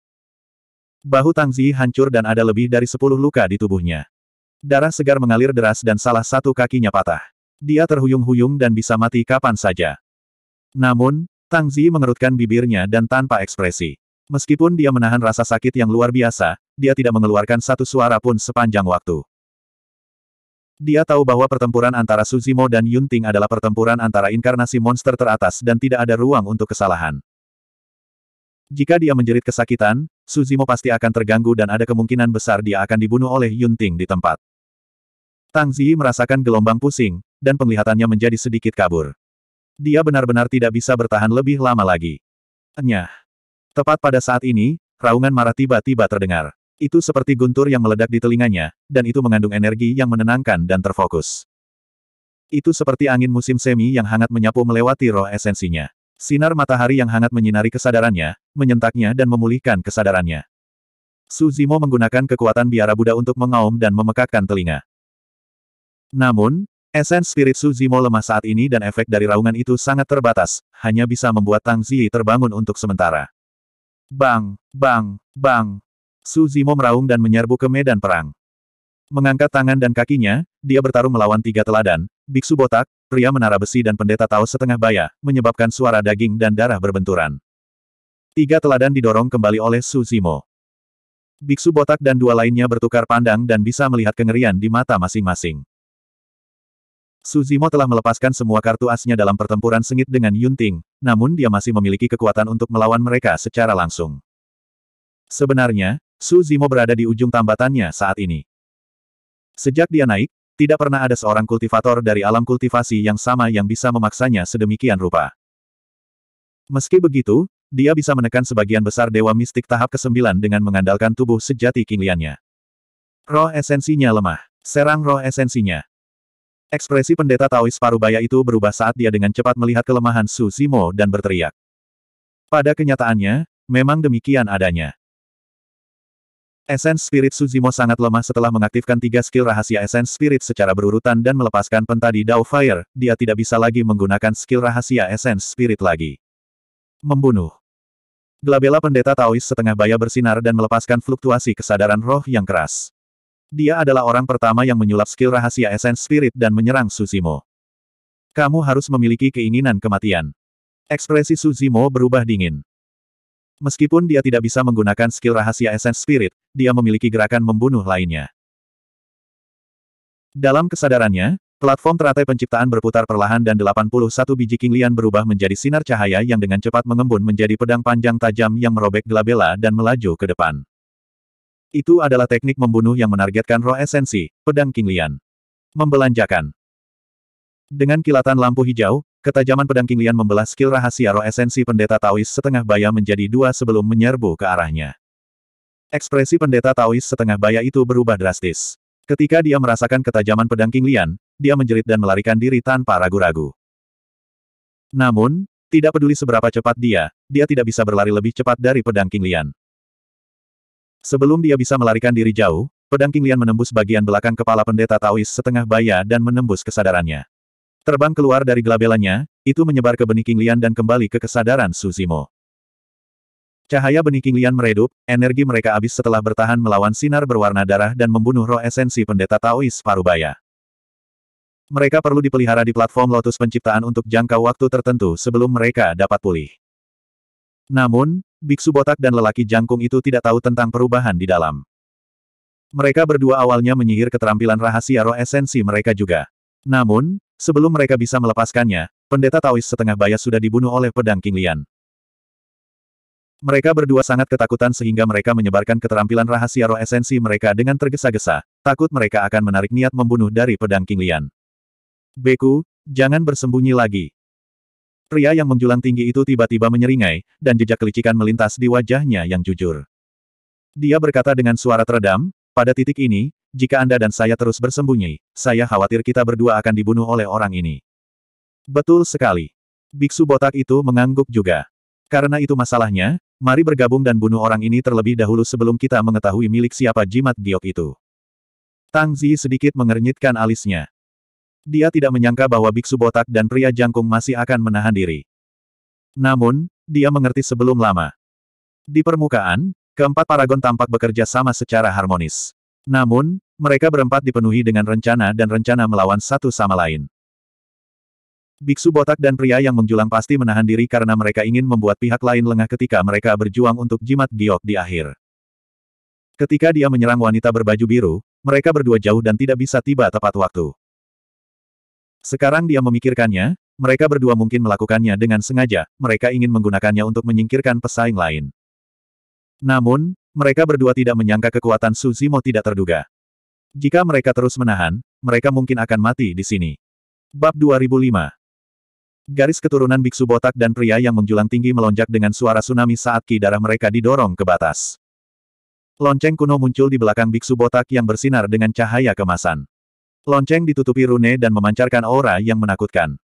[SPEAKER 1] Bahu Tang Ziyi hancur dan ada lebih dari sepuluh luka di tubuhnya. Darah segar mengalir deras dan salah satu kakinya patah. Dia terhuyung-huyung dan bisa mati kapan saja. Namun, Tang Zi mengerutkan bibirnya dan tanpa ekspresi. Meskipun dia menahan rasa sakit yang luar biasa, dia tidak mengeluarkan satu suara pun sepanjang waktu. Dia tahu bahwa pertempuran antara Suzimo dan Yunting adalah pertempuran antara inkarnasi monster teratas dan tidak ada ruang untuk kesalahan. Jika dia menjerit kesakitan, Suzimo pasti akan terganggu dan ada kemungkinan besar dia akan dibunuh oleh Yunting di tempat. Tang Zi merasakan gelombang pusing, dan penglihatannya menjadi sedikit kabur dia benar-benar tidak bisa bertahan lebih lama lagi. Enyah. Tepat pada saat ini, raungan marah tiba-tiba terdengar. Itu seperti guntur yang meledak di telinganya, dan itu mengandung energi yang menenangkan dan terfokus. Itu seperti angin musim semi yang hangat menyapu melewati roh esensinya. Sinar matahari yang hangat menyinari kesadarannya, menyentaknya dan memulihkan kesadarannya. Suzimo menggunakan kekuatan biara Buddha untuk mengaum dan memekakkan telinga. Namun, Esens spirit Suzimo lemah saat ini dan efek dari raungan itu sangat terbatas, hanya bisa membuat Tang Ziyi terbangun untuk sementara. Bang, bang, bang. Suzimo meraung dan menyerbu ke medan perang. Mengangkat tangan dan kakinya, dia bertarung melawan tiga teladan, biksu botak, pria menara besi dan pendeta tahu setengah baya, menyebabkan suara daging dan darah berbenturan. Tiga teladan didorong kembali oleh Suzimo. Biksu botak dan dua lainnya bertukar pandang dan bisa melihat kengerian di mata masing-masing. Suzimo telah melepaskan semua kartu asnya dalam pertempuran sengit dengan Yunting, namun dia masih memiliki kekuatan untuk melawan mereka secara langsung. Sebenarnya, Suzimo berada di ujung tambatannya saat ini. Sejak dia naik, tidak pernah ada seorang kultivator dari alam kultivasi yang sama yang bisa memaksanya sedemikian rupa. Meski begitu, dia bisa menekan sebagian besar dewa mistik tahap ke-9 dengan mengandalkan tubuh sejati kingliannya. Roh esensinya lemah. Serang roh esensinya. Ekspresi pendeta Taois Parubaya itu berubah saat dia dengan cepat melihat kelemahan Su Zimo dan berteriak. Pada kenyataannya, memang demikian adanya. Esens Spirit Suzimo sangat lemah setelah mengaktifkan tiga skill rahasia esens Spirit secara berurutan dan melepaskan pentadi Dao Fire, dia tidak bisa lagi menggunakan skill rahasia esens Spirit lagi. Membunuh. Glabella pendeta Taois setengah baya bersinar dan melepaskan fluktuasi kesadaran roh yang keras. Dia adalah orang pertama yang menyulap skill rahasia Essence Spirit dan menyerang Suzimo. Kamu harus memiliki keinginan kematian. Ekspresi Suzimo berubah dingin. Meskipun dia tidak bisa menggunakan skill rahasia Essence Spirit, dia memiliki gerakan membunuh lainnya. Dalam kesadarannya, Platform teratai penciptaan berputar perlahan dan 81 biji kinglian berubah menjadi sinar cahaya yang dengan cepat mengembun menjadi pedang panjang tajam yang merobek gelabela dan melaju ke depan. Itu adalah teknik membunuh yang menargetkan roh esensi, pedang King Lian. Membelanjakan. Dengan kilatan lampu hijau, ketajaman pedang King Lian membelah skill rahasia roh esensi pendeta Taois setengah baya menjadi dua sebelum menyerbu ke arahnya. Ekspresi pendeta Taois setengah baya itu berubah drastis. Ketika dia merasakan ketajaman pedang King Lian, dia menjerit dan melarikan diri tanpa ragu-ragu. Namun, tidak peduli seberapa cepat dia, dia tidak bisa berlari lebih cepat dari pedang King Lian. Sebelum dia bisa melarikan diri jauh, pedang Qinglian menembus bagian belakang kepala pendeta Taois setengah baya dan menembus kesadarannya. Terbang keluar dari gelabelannya, itu menyebar ke benih Qinglian dan kembali ke kesadaran Suzimo. Cahaya benih Qinglian meredup, energi mereka habis setelah bertahan melawan sinar berwarna darah dan membunuh roh esensi pendeta Taois Parubaya. Mereka perlu dipelihara di platform Lotus penciptaan untuk jangka waktu tertentu sebelum mereka dapat pulih. Namun, biksu botak dan lelaki jangkung itu tidak tahu tentang perubahan di dalam. Mereka berdua awalnya menyihir keterampilan rahasia roh esensi mereka juga. Namun, sebelum mereka bisa melepaskannya, pendeta Taois setengah baya sudah dibunuh oleh pedang King Lian. Mereka berdua sangat ketakutan sehingga mereka menyebarkan keterampilan rahasia roh esensi mereka dengan tergesa-gesa, takut mereka akan menarik niat membunuh dari pedang King Lian. Beku, jangan bersembunyi lagi. Pria yang menjulang tinggi itu tiba-tiba menyeringai, dan jejak kelicikan melintas di wajahnya yang jujur. Dia berkata dengan suara teredam, pada titik ini, jika Anda dan saya terus bersembunyi, saya khawatir kita berdua akan dibunuh oleh orang ini. Betul sekali. Biksu botak itu mengangguk juga. Karena itu masalahnya, mari bergabung dan bunuh orang ini terlebih dahulu sebelum kita mengetahui milik siapa jimat giok itu. Tang Zi sedikit mengernyitkan alisnya. Dia tidak menyangka bahwa biksu botak dan pria jangkung masih akan menahan diri. Namun, dia mengerti sebelum lama. Di permukaan, keempat paragon tampak bekerja sama secara harmonis. Namun, mereka berempat dipenuhi dengan rencana dan rencana melawan satu sama lain. Biksu botak dan pria yang menjulang pasti menahan diri karena mereka ingin membuat pihak lain lengah ketika mereka berjuang untuk jimat giok di akhir. Ketika dia menyerang wanita berbaju biru, mereka berdua jauh dan tidak bisa tiba tepat waktu. Sekarang dia memikirkannya, mereka berdua mungkin melakukannya dengan sengaja, mereka ingin menggunakannya untuk menyingkirkan pesaing lain. Namun, mereka berdua tidak menyangka kekuatan Suzimo tidak terduga. Jika mereka terus menahan, mereka mungkin akan mati di sini. Bab 2005 Garis keturunan biksu botak dan pria yang menjulang tinggi melonjak dengan suara tsunami saat ki darah mereka didorong ke batas. Lonceng kuno muncul di belakang biksu botak yang bersinar dengan cahaya kemasan. Lonceng ditutupi rune dan memancarkan aura yang menakutkan.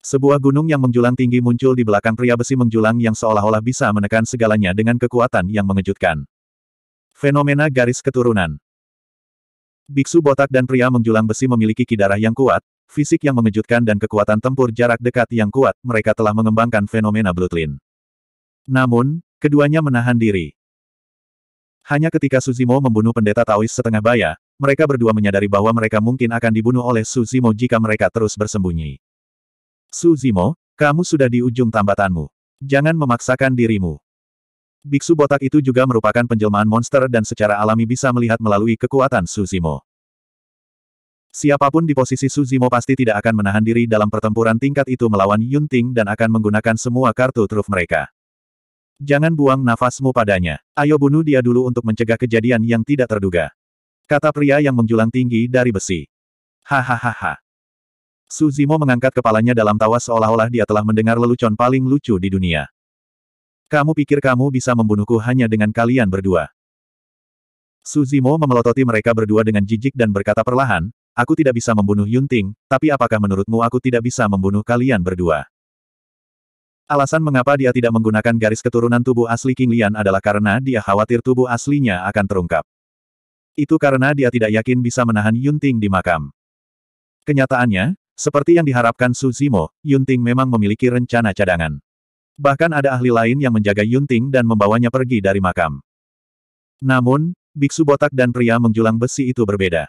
[SPEAKER 1] Sebuah gunung yang menjulang tinggi muncul di belakang pria besi menjulang yang seolah-olah bisa menekan segalanya dengan kekuatan yang mengejutkan. Fenomena garis keturunan Biksu botak dan pria menjulang besi memiliki kidarah yang kuat, fisik yang mengejutkan dan kekuatan tempur jarak dekat yang kuat, mereka telah mengembangkan fenomena bloodline. Namun, keduanya menahan diri. Hanya ketika Suzimo membunuh pendeta Taois setengah baya, mereka berdua menyadari bahwa mereka mungkin akan dibunuh oleh Suzimo jika mereka terus bersembunyi. Suzimo, kamu sudah di ujung tambatanmu. Jangan memaksakan dirimu. Biksu botak itu juga merupakan penjelmaan monster dan secara alami bisa melihat melalui kekuatan Suzimo. Zimo. Siapapun di posisi Suzimo pasti tidak akan menahan diri dalam pertempuran tingkat itu melawan Yunting dan akan menggunakan semua kartu truf mereka. Jangan buang nafasmu padanya. Ayo bunuh dia dulu untuk mencegah kejadian yang tidak terduga. Kata pria yang menjulang tinggi dari besi. Hahaha. Suzimo mengangkat kepalanya dalam tawa seolah-olah dia telah mendengar lelucon paling lucu di dunia. Kamu pikir kamu bisa membunuhku hanya dengan kalian berdua? Suzimo memelototi mereka berdua dengan jijik dan berkata perlahan, Aku tidak bisa membunuh Yunting, tapi apakah menurutmu aku tidak bisa membunuh kalian berdua? Alasan mengapa dia tidak menggunakan garis keturunan tubuh asli King Lian adalah karena dia khawatir tubuh aslinya akan terungkap. Itu karena dia tidak yakin bisa menahan Yunting di makam. Kenyataannya, seperti yang diharapkan Su Zimo, Yunting memang memiliki rencana cadangan. Bahkan ada ahli lain yang menjaga Yunting dan membawanya pergi dari makam. Namun, biksu botak dan pria menjulang besi itu berbeda.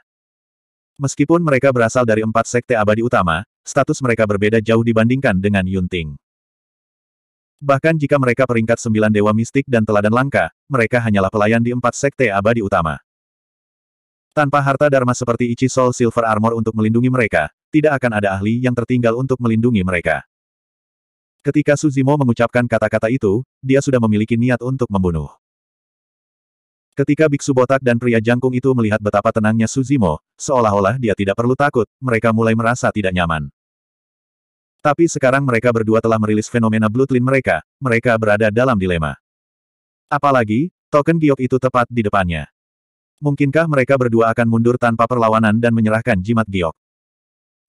[SPEAKER 1] Meskipun mereka berasal dari empat sekte abadi utama, status mereka berbeda jauh dibandingkan dengan Yunting. Bahkan jika mereka peringkat sembilan dewa mistik dan teladan langka, mereka hanyalah pelayan di empat sekte abadi utama. Tanpa harta Dharma seperti Ichi Soul Silver Armor untuk melindungi mereka, tidak akan ada ahli yang tertinggal untuk melindungi mereka. Ketika Suzimo mengucapkan kata-kata itu, dia sudah memiliki niat untuk membunuh. Ketika biksu botak dan pria jangkung itu melihat betapa tenangnya Suzimo, seolah-olah dia tidak perlu takut, mereka mulai merasa tidak nyaman. Tapi sekarang mereka berdua telah merilis fenomena Bloodline mereka, mereka berada dalam dilema. Apalagi, token giok itu tepat di depannya. Mungkinkah mereka berdua akan mundur tanpa perlawanan dan menyerahkan jimat giok?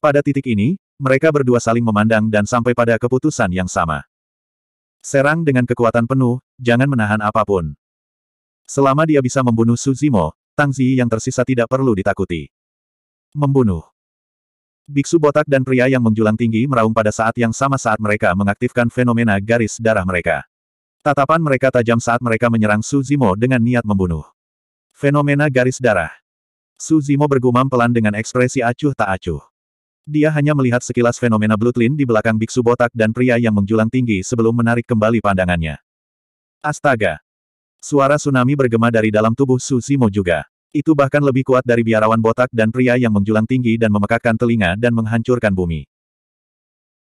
[SPEAKER 1] Pada titik ini, mereka berdua saling memandang dan sampai pada keputusan yang sama. Serang dengan kekuatan penuh, jangan menahan apapun. Selama dia bisa membunuh Suzimo, Tang Zi yang tersisa tidak perlu ditakuti. Membunuh. Biksu botak dan pria yang menjulang tinggi meraung pada saat yang sama saat mereka mengaktifkan fenomena garis darah mereka. Tatapan mereka tajam saat mereka menyerang Suzimo dengan niat membunuh. Fenomena garis darah. Suzimo bergumam pelan dengan ekspresi acuh tak acuh. Dia hanya melihat sekilas fenomena Blutlin di belakang biksu botak dan pria yang menjulang tinggi sebelum menarik kembali pandangannya. Astaga! Suara tsunami bergema dari dalam tubuh Suzimo juga. Itu bahkan lebih kuat dari biarawan botak dan pria yang menjulang tinggi dan memekakkan telinga dan menghancurkan bumi.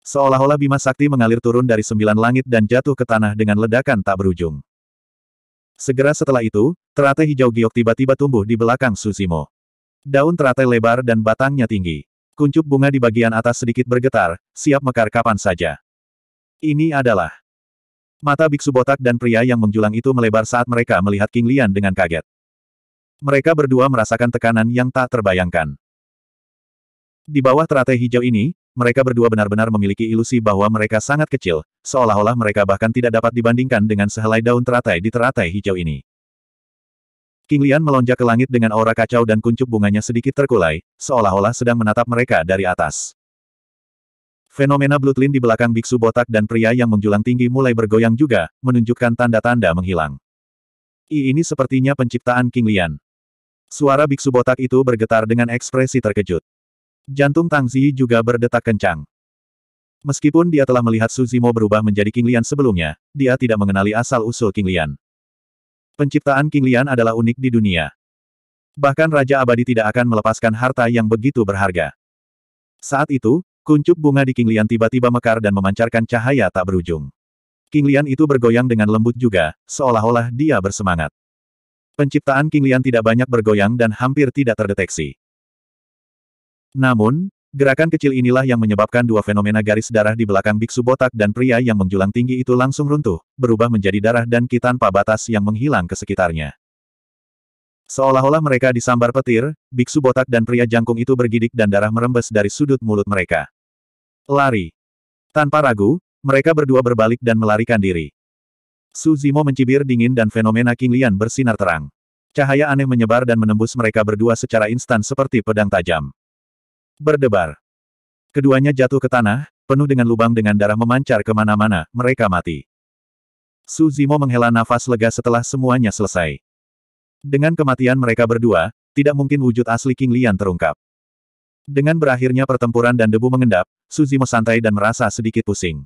[SPEAKER 1] Seolah-olah Bima Sakti mengalir turun dari sembilan langit dan jatuh ke tanah dengan ledakan tak berujung. Segera setelah itu, teratai hijau giok tiba-tiba tumbuh di belakang Suzimo. Daun teratai lebar dan batangnya tinggi. Kuncup bunga di bagian atas sedikit bergetar, siap mekar kapan saja. Ini adalah mata biksu botak dan pria yang menjulang itu melebar saat mereka melihat King Lian dengan kaget. Mereka berdua merasakan tekanan yang tak terbayangkan. Di bawah teratai hijau ini, mereka berdua benar-benar memiliki ilusi bahwa mereka sangat kecil, seolah-olah mereka bahkan tidak dapat dibandingkan dengan sehelai daun teratai di teratai hijau ini. King Lian melonjak ke langit dengan aura kacau dan kuncup bunganya sedikit terkulai, seolah-olah sedang menatap mereka dari atas. Fenomena Blutlin di belakang biksu botak dan pria yang menjulang tinggi mulai bergoyang juga, menunjukkan tanda-tanda menghilang. I ini sepertinya penciptaan King Lian. Suara biksu botak itu bergetar dengan ekspresi terkejut. Jantung Tang Zi juga berdetak kencang. Meskipun dia telah melihat Suzimo berubah menjadi King Lian sebelumnya, dia tidak mengenali asal-usul King Lian. Penciptaan King Lian adalah unik di dunia. Bahkan Raja Abadi tidak akan melepaskan harta yang begitu berharga. Saat itu, kuncup bunga di King Lian tiba-tiba mekar dan memancarkan cahaya tak berujung. King Lian itu bergoyang dengan lembut juga, seolah-olah dia bersemangat. Penciptaan King Lian tidak banyak bergoyang dan hampir tidak terdeteksi. Namun, gerakan kecil inilah yang menyebabkan dua fenomena garis darah di belakang biksu botak dan pria yang menjulang tinggi itu langsung runtuh, berubah menjadi darah dan ki tanpa batas yang menghilang ke sekitarnya. Seolah-olah mereka disambar petir, biksu botak dan pria jangkung itu bergidik dan darah merembes dari sudut mulut mereka. Lari. Tanpa ragu, mereka berdua berbalik dan melarikan diri. Su Zimo mencibir dingin dan fenomena King Lian bersinar terang. Cahaya aneh menyebar dan menembus mereka berdua secara instan seperti pedang tajam berdebar. Keduanya jatuh ke tanah, penuh dengan lubang dengan darah memancar kemana-mana, mereka mati. Su Zimo menghela nafas lega setelah semuanya selesai. Dengan kematian mereka berdua, tidak mungkin wujud asli King Lian terungkap. Dengan berakhirnya pertempuran dan debu mengendap, Su Zimo santai dan merasa sedikit pusing.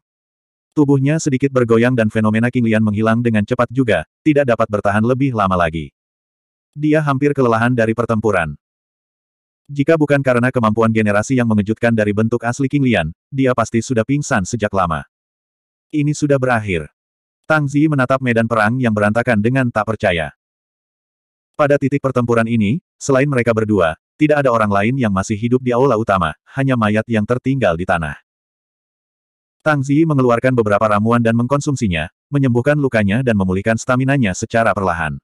[SPEAKER 1] Tubuhnya sedikit bergoyang dan fenomena King Lian menghilang dengan cepat juga, tidak dapat bertahan lebih lama lagi. Dia hampir kelelahan dari pertempuran. Jika bukan karena kemampuan generasi yang mengejutkan dari bentuk asli King Lian, dia pasti sudah pingsan sejak lama. Ini sudah berakhir. Tang Zi menatap medan perang yang berantakan dengan tak percaya. Pada titik pertempuran ini, selain mereka berdua, tidak ada orang lain yang masih hidup di aula utama, hanya mayat yang tertinggal di tanah. Tang Zi mengeluarkan beberapa ramuan dan mengkonsumsinya, menyembuhkan lukanya dan memulihkan staminanya secara perlahan.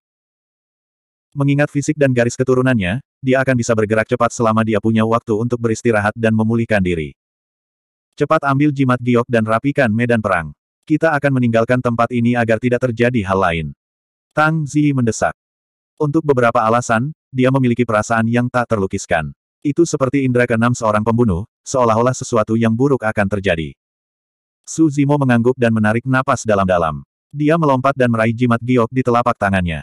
[SPEAKER 1] Mengingat fisik dan garis keturunannya, dia akan bisa bergerak cepat selama dia punya waktu untuk beristirahat dan memulihkan diri. Cepat ambil jimat giok dan rapikan medan perang. Kita akan meninggalkan tempat ini agar tidak terjadi hal lain. Tang Zi mendesak. Untuk beberapa alasan, dia memiliki perasaan yang tak terlukiskan. Itu seperti indera keenam seorang pembunuh, seolah-olah sesuatu yang buruk akan terjadi. Su Zimo mengangguk dan menarik napas dalam-dalam. Dia melompat dan meraih jimat giok di telapak tangannya.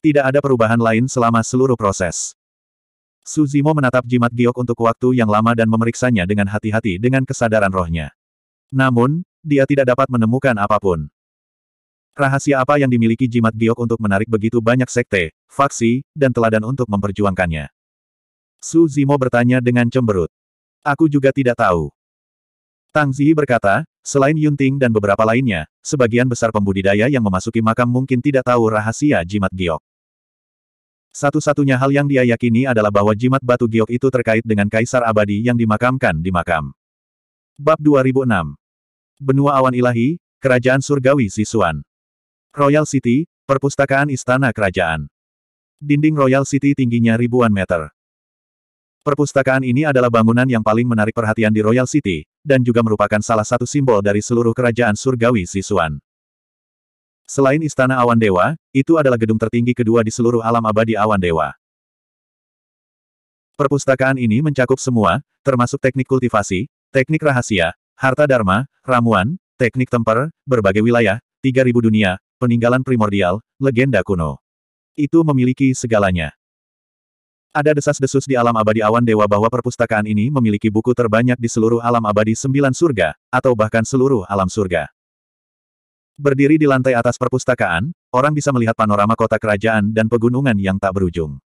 [SPEAKER 1] Tidak ada perubahan lain selama seluruh proses. Suzimo menatap jimat giok untuk waktu yang lama dan memeriksanya dengan hati-hati dengan kesadaran rohnya. Namun, dia tidak dapat menemukan apapun. Rahasia apa yang dimiliki jimat giok untuk menarik begitu banyak sekte, faksi, dan teladan untuk memperjuangkannya? Suzimo bertanya dengan cemberut. Aku juga tidak tahu. Tang Ziyi berkata, selain Yunting dan beberapa lainnya, sebagian besar pembudidaya yang memasuki makam mungkin tidak tahu rahasia jimat giok. Satu-satunya hal yang dia yakini adalah bahwa jimat batu giok itu terkait dengan kaisar abadi yang dimakamkan di makam. Bab 2006 Benua Awan Ilahi, Kerajaan Surgawi Sisuan Royal City, Perpustakaan Istana Kerajaan Dinding Royal City tingginya ribuan meter. Perpustakaan ini adalah bangunan yang paling menarik perhatian di Royal City, dan juga merupakan salah satu simbol dari seluruh kerajaan surgawi Sisuan. Selain Istana Awan Dewa, itu adalah gedung tertinggi kedua di seluruh alam abadi Awan Dewa. Perpustakaan ini mencakup semua, termasuk teknik kultivasi, teknik rahasia, harta dharma, ramuan, teknik temper, berbagai wilayah, 3000 dunia, peninggalan primordial, legenda kuno. Itu memiliki segalanya. Ada desas-desus di alam abadi awan dewa bahwa perpustakaan ini memiliki buku terbanyak di seluruh alam abadi sembilan surga, atau bahkan seluruh alam surga. Berdiri di lantai atas perpustakaan, orang bisa melihat panorama kota kerajaan dan pegunungan yang tak berujung.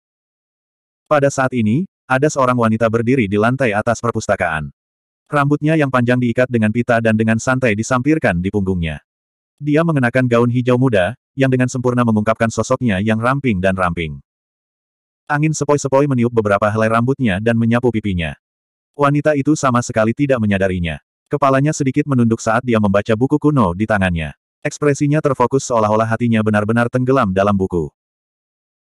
[SPEAKER 1] Pada saat ini, ada seorang wanita berdiri di lantai atas perpustakaan. Rambutnya yang panjang diikat dengan pita dan dengan santai disampirkan di punggungnya. Dia mengenakan gaun hijau muda, yang dengan sempurna mengungkapkan sosoknya yang ramping dan ramping. Angin sepoi-sepoi meniup beberapa helai rambutnya dan menyapu pipinya. Wanita itu sama sekali tidak menyadarinya. Kepalanya sedikit menunduk saat dia membaca buku kuno di tangannya. Ekspresinya terfokus seolah-olah hatinya benar-benar tenggelam dalam buku.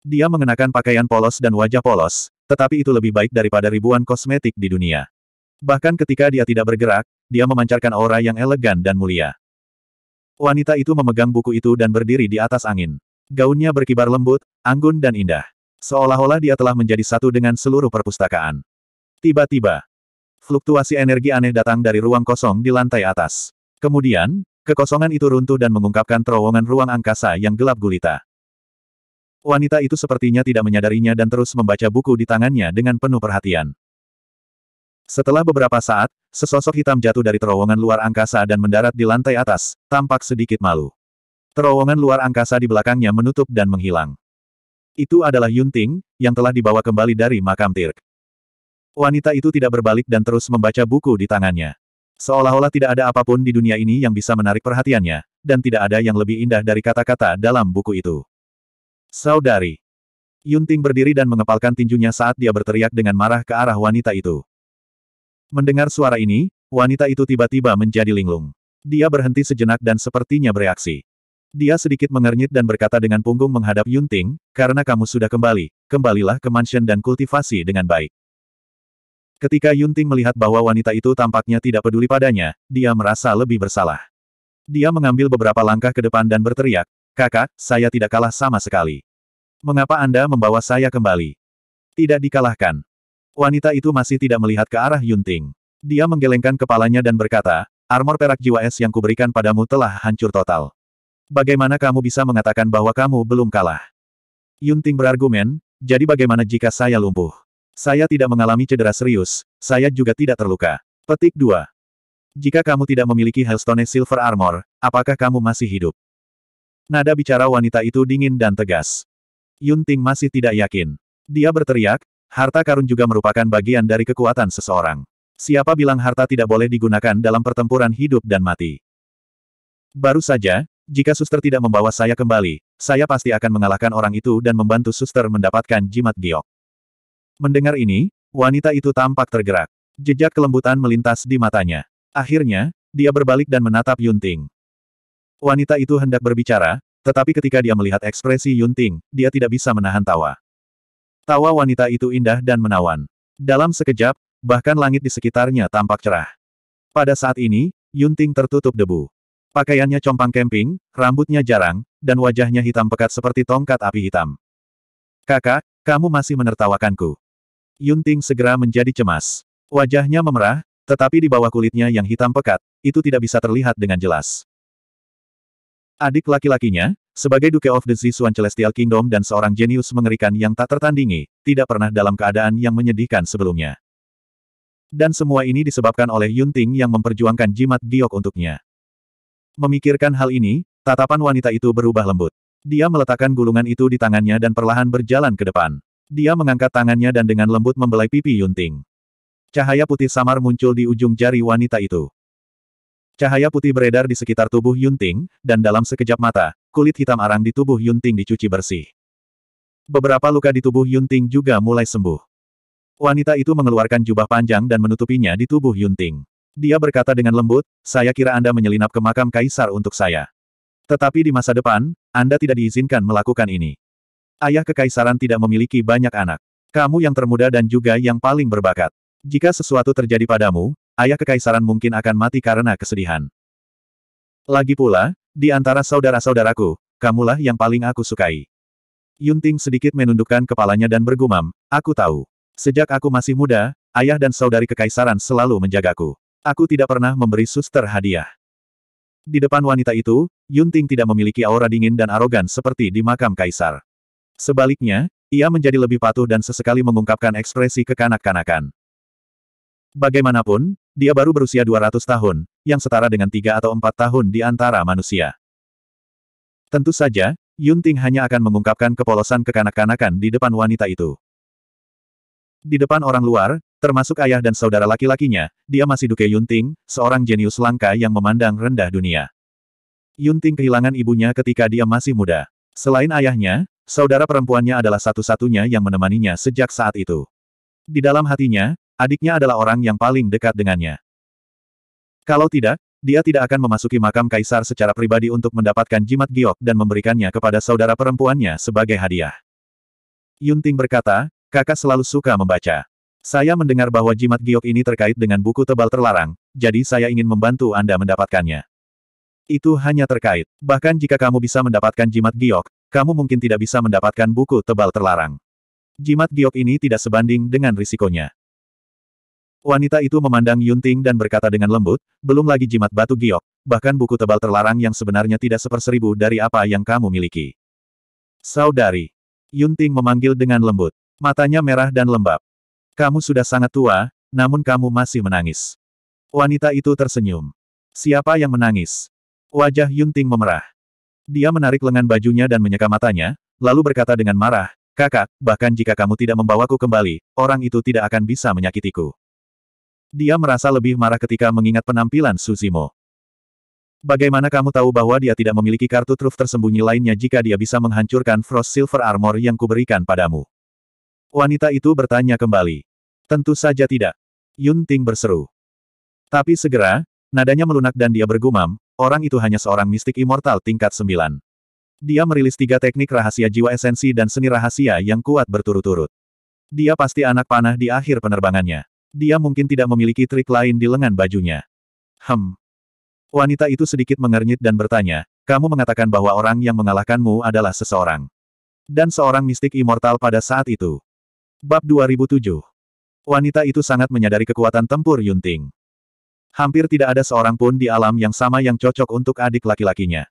[SPEAKER 1] Dia mengenakan pakaian polos dan wajah polos, tetapi itu lebih baik daripada ribuan kosmetik di dunia. Bahkan ketika dia tidak bergerak, dia memancarkan aura yang elegan dan mulia. Wanita itu memegang buku itu dan berdiri di atas angin. Gaunnya berkibar lembut, anggun dan indah. Seolah-olah dia telah menjadi satu dengan seluruh perpustakaan. Tiba-tiba, fluktuasi energi aneh datang dari ruang kosong di lantai atas. Kemudian, Kekosongan itu runtuh dan mengungkapkan terowongan ruang angkasa yang gelap gulita. Wanita itu sepertinya tidak menyadarinya dan terus membaca buku di tangannya dengan penuh perhatian. Setelah beberapa saat, sesosok hitam jatuh dari terowongan luar angkasa dan mendarat di lantai atas, tampak sedikit malu. Terowongan luar angkasa di belakangnya menutup dan menghilang. Itu adalah Yunting, yang telah dibawa kembali dari makam Tirk. Wanita itu tidak berbalik dan terus membaca buku di tangannya. Seolah-olah tidak ada apapun di dunia ini yang bisa menarik perhatiannya, dan tidak ada yang lebih indah dari kata-kata dalam buku itu. Saudari. Yunting berdiri dan mengepalkan tinjunya saat dia berteriak dengan marah ke arah wanita itu. Mendengar suara ini, wanita itu tiba-tiba menjadi linglung. Dia berhenti sejenak dan sepertinya bereaksi. Dia sedikit mengernyit dan berkata dengan punggung menghadap Yunting, karena kamu sudah kembali, kembalilah ke mansion dan kultivasi dengan baik. Ketika Yunting melihat bahwa wanita itu tampaknya tidak peduli padanya, dia merasa lebih bersalah. Dia mengambil beberapa langkah ke depan dan berteriak, Kakak, saya tidak kalah sama sekali. Mengapa Anda membawa saya kembali? Tidak dikalahkan. Wanita itu masih tidak melihat ke arah Yunting. Dia menggelengkan kepalanya dan berkata, armor perak jiwa es yang kuberikan padamu telah hancur total. Bagaimana kamu bisa mengatakan bahwa kamu belum kalah? Yunting berargumen, jadi bagaimana jika saya lumpuh? Saya tidak mengalami cedera serius, saya juga tidak terluka. Petik 2. Jika kamu tidak memiliki Hellstone Silver Armor, apakah kamu masih hidup? Nada bicara wanita itu dingin dan tegas. Yun Ting masih tidak yakin. Dia berteriak, harta karun juga merupakan bagian dari kekuatan seseorang. Siapa bilang harta tidak boleh digunakan dalam pertempuran hidup dan mati? Baru saja, jika suster tidak membawa saya kembali, saya pasti akan mengalahkan orang itu dan membantu suster mendapatkan jimat giok. Mendengar ini, wanita itu tampak tergerak. Jejak kelembutan melintas di matanya. Akhirnya, dia berbalik dan menatap Yunting. Wanita itu hendak berbicara, tetapi ketika dia melihat ekspresi Yunting, dia tidak bisa menahan tawa. Tawa wanita itu indah dan menawan. Dalam sekejap, bahkan langit di sekitarnya tampak cerah. Pada saat ini, Yunting tertutup debu. Pakaiannya compang kemping, rambutnya jarang, dan wajahnya hitam pekat seperti tongkat api hitam. Kakak, kamu masih menertawakanku. Yunting segera menjadi cemas. Wajahnya memerah, tetapi di bawah kulitnya yang hitam pekat, itu tidak bisa terlihat dengan jelas. Adik laki-lakinya, sebagai Duke of the Zisuan Celestial Kingdom dan seorang jenius mengerikan yang tak tertandingi, tidak pernah dalam keadaan yang menyedihkan sebelumnya. Dan semua ini disebabkan oleh Yunting yang memperjuangkan jimat giok untuknya. Memikirkan hal ini, tatapan wanita itu berubah lembut. Dia meletakkan gulungan itu di tangannya dan perlahan berjalan ke depan. Dia mengangkat tangannya dan dengan lembut membelai pipi Yunting. Cahaya putih samar muncul di ujung jari wanita itu. Cahaya putih beredar di sekitar tubuh Yunting, dan dalam sekejap mata, kulit hitam arang di tubuh Yunting dicuci bersih. Beberapa luka di tubuh Yunting juga mulai sembuh. Wanita itu mengeluarkan jubah panjang dan menutupinya di tubuh Yunting. Dia berkata dengan lembut, saya kira Anda menyelinap ke makam Kaisar untuk saya. Tetapi di masa depan, Anda tidak diizinkan melakukan ini. Ayah kekaisaran tidak memiliki banyak anak. Kamu yang termuda dan juga yang paling berbakat. Jika sesuatu terjadi padamu, ayah kekaisaran mungkin akan mati karena kesedihan. Lagi pula, di antara saudara-saudaraku, kamulah yang paling aku sukai. Yunting sedikit menundukkan kepalanya dan bergumam, aku tahu. Sejak aku masih muda, ayah dan saudari kekaisaran selalu menjagaku. Aku tidak pernah memberi suster hadiah. Di depan wanita itu, Yunting tidak memiliki aura dingin dan arogan seperti di makam kaisar. Sebaliknya, ia menjadi lebih patuh dan sesekali mengungkapkan ekspresi kekanak-kanakan. Bagaimanapun, dia baru berusia 200 tahun, yang setara dengan tiga atau empat tahun di antara manusia. Tentu saja, Yunting hanya akan mengungkapkan kepolosan kekanak-kanakan di depan wanita itu. Di depan orang luar, termasuk ayah dan saudara laki-lakinya, dia masih Duke Yunting, seorang jenius langka yang memandang rendah dunia. Yunting kehilangan ibunya ketika dia masih muda. Selain ayahnya, Saudara perempuannya adalah satu-satunya yang menemaninya sejak saat itu. Di dalam hatinya, adiknya adalah orang yang paling dekat dengannya. Kalau tidak, dia tidak akan memasuki makam kaisar secara pribadi untuk mendapatkan jimat giok dan memberikannya kepada saudara perempuannya sebagai hadiah. Yunting berkata, kakak selalu suka membaca. Saya mendengar bahwa jimat giok ini terkait dengan buku tebal terlarang, jadi saya ingin membantu Anda mendapatkannya. Itu hanya terkait. Bahkan jika kamu bisa mendapatkan jimat giok, kamu mungkin tidak bisa mendapatkan buku tebal terlarang. Jimat giok ini tidak sebanding dengan risikonya. Wanita itu memandang Yunting dan berkata dengan lembut, belum lagi jimat batu giok, bahkan buku tebal terlarang yang sebenarnya tidak seperseribu dari apa yang kamu miliki. Saudari. Yunting memanggil dengan lembut. Matanya merah dan lembab. Kamu sudah sangat tua, namun kamu masih menangis. Wanita itu tersenyum. Siapa yang menangis? Wajah Yunting memerah. Dia menarik lengan bajunya dan menyeka matanya, lalu berkata dengan marah, Kakak, bahkan jika kamu tidak membawaku kembali, orang itu tidak akan bisa menyakitiku. Dia merasa lebih marah ketika mengingat penampilan Suzimo. Bagaimana kamu tahu bahwa dia tidak memiliki kartu truf tersembunyi lainnya jika dia bisa menghancurkan Frost Silver Armor yang kuberikan padamu? Wanita itu bertanya kembali. Tentu saja tidak. Yun Ting berseru. Tapi segera, nadanya melunak dan dia bergumam, Orang itu hanya seorang mistik immortal tingkat 9. Dia merilis tiga teknik rahasia jiwa esensi dan seni rahasia yang kuat berturut-turut. Dia pasti anak panah di akhir penerbangannya. Dia mungkin tidak memiliki trik lain di lengan bajunya. Hem. Wanita itu sedikit mengernyit dan bertanya, kamu mengatakan bahwa orang yang mengalahkanmu adalah seseorang. Dan seorang mistik immortal pada saat itu. Bab 2007. Wanita itu sangat menyadari kekuatan tempur Yunting. Hampir tidak ada seorang pun di alam yang sama yang cocok untuk adik laki-lakinya.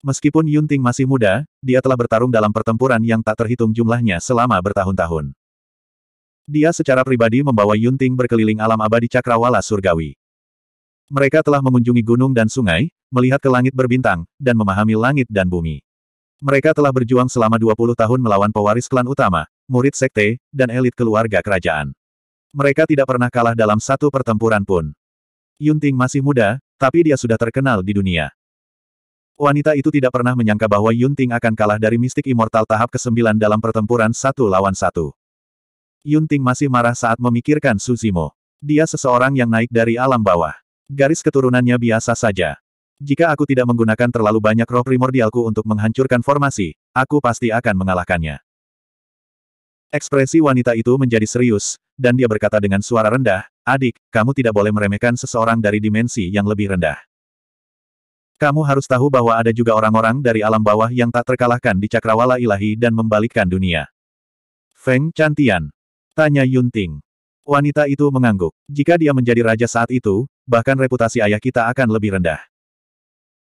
[SPEAKER 1] Meskipun Yunting masih muda, dia telah bertarung dalam pertempuran yang tak terhitung jumlahnya selama bertahun-tahun. Dia secara pribadi membawa Yunting berkeliling alam abadi cakrawala surgawi. Mereka telah mengunjungi gunung dan sungai, melihat ke langit berbintang, dan memahami langit dan bumi. Mereka telah berjuang selama 20 tahun melawan pewaris klan utama, murid sekte, dan elit keluarga kerajaan. Mereka tidak pernah kalah dalam satu pertempuran pun. Yunting masih muda, tapi dia sudah terkenal di dunia. Wanita itu tidak pernah menyangka bahwa Yunting akan kalah dari mistik immortal tahap ke-9 dalam pertempuran satu lawan satu. Yunting masih marah saat memikirkan Suzimo. Dia seseorang yang naik dari alam bawah. Garis keturunannya biasa saja. Jika aku tidak menggunakan terlalu banyak roh primordialku untuk menghancurkan formasi, aku pasti akan mengalahkannya. Ekspresi wanita itu menjadi serius, dan dia berkata dengan suara rendah, Adik, kamu tidak boleh meremehkan seseorang dari dimensi yang lebih rendah. Kamu harus tahu bahwa ada juga orang-orang dari alam bawah yang tak terkalahkan di cakrawala ilahi dan membalikkan dunia. Feng Cantian, Tanya Yunting. Wanita itu mengangguk. Jika dia menjadi raja saat itu, bahkan reputasi ayah kita akan lebih rendah.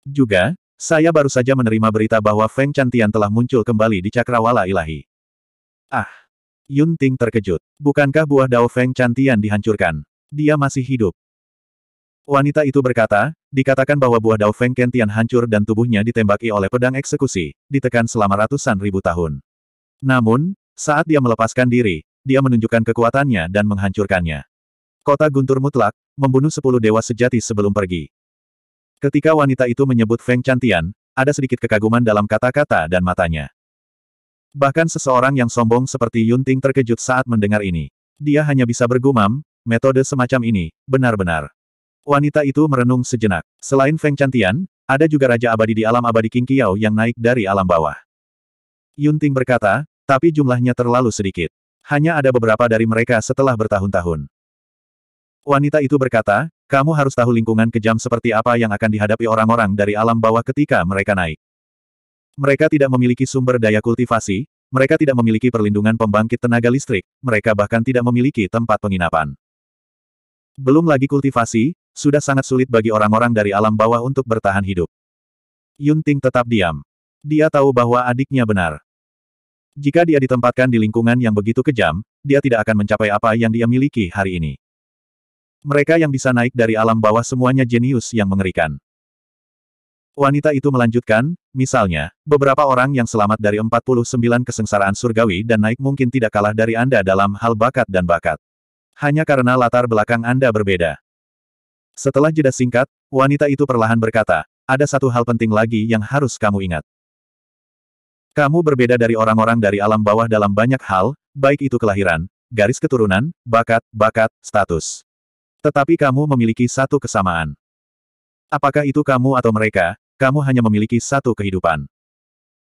[SPEAKER 1] Juga, saya baru saja menerima berita bahwa Feng Cantian telah muncul kembali di cakrawala ilahi. Ah! Yun Ting terkejut. Bukankah buah Dao Feng Cantian dihancurkan? Dia masih hidup. Wanita itu berkata, dikatakan bahwa buah Dao Feng Kentian hancur dan tubuhnya ditembaki oleh pedang eksekusi, ditekan selama ratusan ribu tahun. Namun, saat dia melepaskan diri, dia menunjukkan kekuatannya dan menghancurkannya. Kota Guntur mutlak, membunuh sepuluh dewa sejati sebelum pergi. Ketika wanita itu menyebut Feng Cantian, ada sedikit kekaguman dalam kata-kata dan matanya. Bahkan seseorang yang sombong seperti Yunting terkejut saat mendengar ini. Dia hanya bisa bergumam, metode semacam ini, benar-benar. Wanita itu merenung sejenak. Selain Feng Cantian, ada juga Raja Abadi di alam abadi King Kiao yang naik dari alam bawah. Yunting berkata, tapi jumlahnya terlalu sedikit. Hanya ada beberapa dari mereka setelah bertahun-tahun. Wanita itu berkata, kamu harus tahu lingkungan kejam seperti apa yang akan dihadapi orang-orang dari alam bawah ketika mereka naik. Mereka tidak memiliki sumber daya kultivasi, mereka tidak memiliki perlindungan pembangkit tenaga listrik, mereka bahkan tidak memiliki tempat penginapan. Belum lagi kultivasi, sudah sangat sulit bagi orang-orang dari alam bawah untuk bertahan hidup. Yun Ting tetap diam. Dia tahu bahwa adiknya benar. Jika dia ditempatkan di lingkungan yang begitu kejam, dia tidak akan mencapai apa yang dia miliki hari ini. Mereka yang bisa naik dari alam bawah semuanya jenius yang mengerikan. Wanita itu melanjutkan, misalnya, beberapa orang yang selamat dari 49 kesengsaraan surgawi dan naik mungkin tidak kalah dari Anda dalam hal bakat dan bakat. Hanya karena latar belakang Anda berbeda. Setelah jeda singkat, wanita itu perlahan berkata, ada satu hal penting lagi yang harus kamu ingat. Kamu berbeda dari orang-orang dari alam bawah dalam banyak hal, baik itu kelahiran, garis keturunan, bakat, bakat, status. Tetapi kamu memiliki satu kesamaan. Apakah itu kamu atau mereka, kamu hanya memiliki satu kehidupan.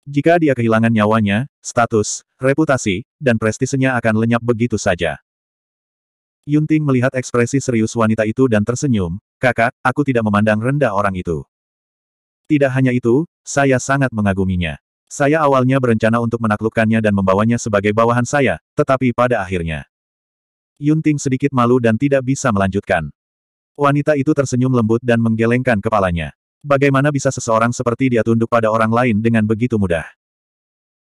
[SPEAKER 1] Jika dia kehilangan nyawanya, status, reputasi, dan prestisenya akan lenyap begitu saja. Yunting melihat ekspresi serius wanita itu dan tersenyum, kakak, aku tidak memandang rendah orang itu. Tidak hanya itu, saya sangat mengaguminya. Saya awalnya berencana untuk menaklukkannya dan membawanya sebagai bawahan saya, tetapi pada akhirnya. Yunting sedikit malu dan tidak bisa melanjutkan. Wanita itu tersenyum lembut dan menggelengkan kepalanya. Bagaimana bisa seseorang seperti dia tunduk pada orang lain dengan begitu mudah?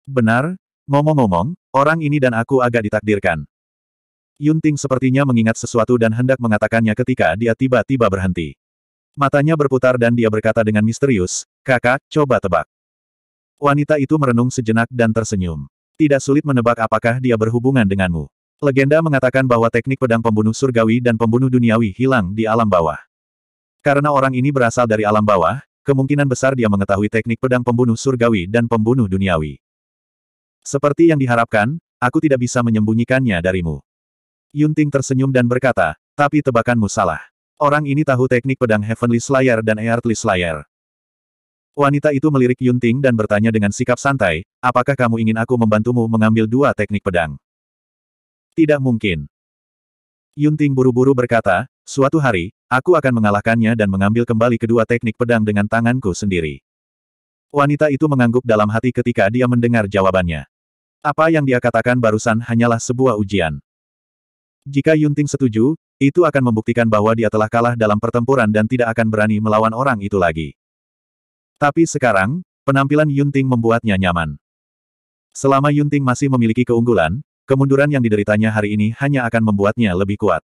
[SPEAKER 1] Benar, ngomong-ngomong, orang ini dan aku agak ditakdirkan. Yunting sepertinya mengingat sesuatu dan hendak mengatakannya ketika dia tiba-tiba berhenti. Matanya berputar dan dia berkata dengan misterius, kakak, coba tebak. Wanita itu merenung sejenak dan tersenyum. Tidak sulit menebak apakah dia berhubungan denganmu. Legenda mengatakan bahwa teknik pedang pembunuh surgawi dan pembunuh duniawi hilang di alam bawah. Karena orang ini berasal dari alam bawah, kemungkinan besar dia mengetahui teknik pedang pembunuh surgawi dan pembunuh duniawi. Seperti yang diharapkan, aku tidak bisa menyembunyikannya darimu. Yunting tersenyum dan berkata, tapi tebakanmu salah. Orang ini tahu teknik pedang Heavenly Slayer dan Earthly Slayer. Wanita itu melirik Yunting dan bertanya dengan sikap santai, apakah kamu ingin aku membantumu mengambil dua teknik pedang? Tidak mungkin. Yunting buru-buru berkata, Suatu hari, aku akan mengalahkannya dan mengambil kembali kedua teknik pedang dengan tanganku sendiri. Wanita itu mengangguk dalam hati ketika dia mendengar jawabannya. Apa yang dia katakan barusan hanyalah sebuah ujian. Jika Yunting setuju, itu akan membuktikan bahwa dia telah kalah dalam pertempuran dan tidak akan berani melawan orang itu lagi. Tapi sekarang, penampilan Yunting membuatnya nyaman. Selama Yunting masih memiliki keunggulan, kemunduran yang dideritanya hari ini hanya akan membuatnya lebih kuat.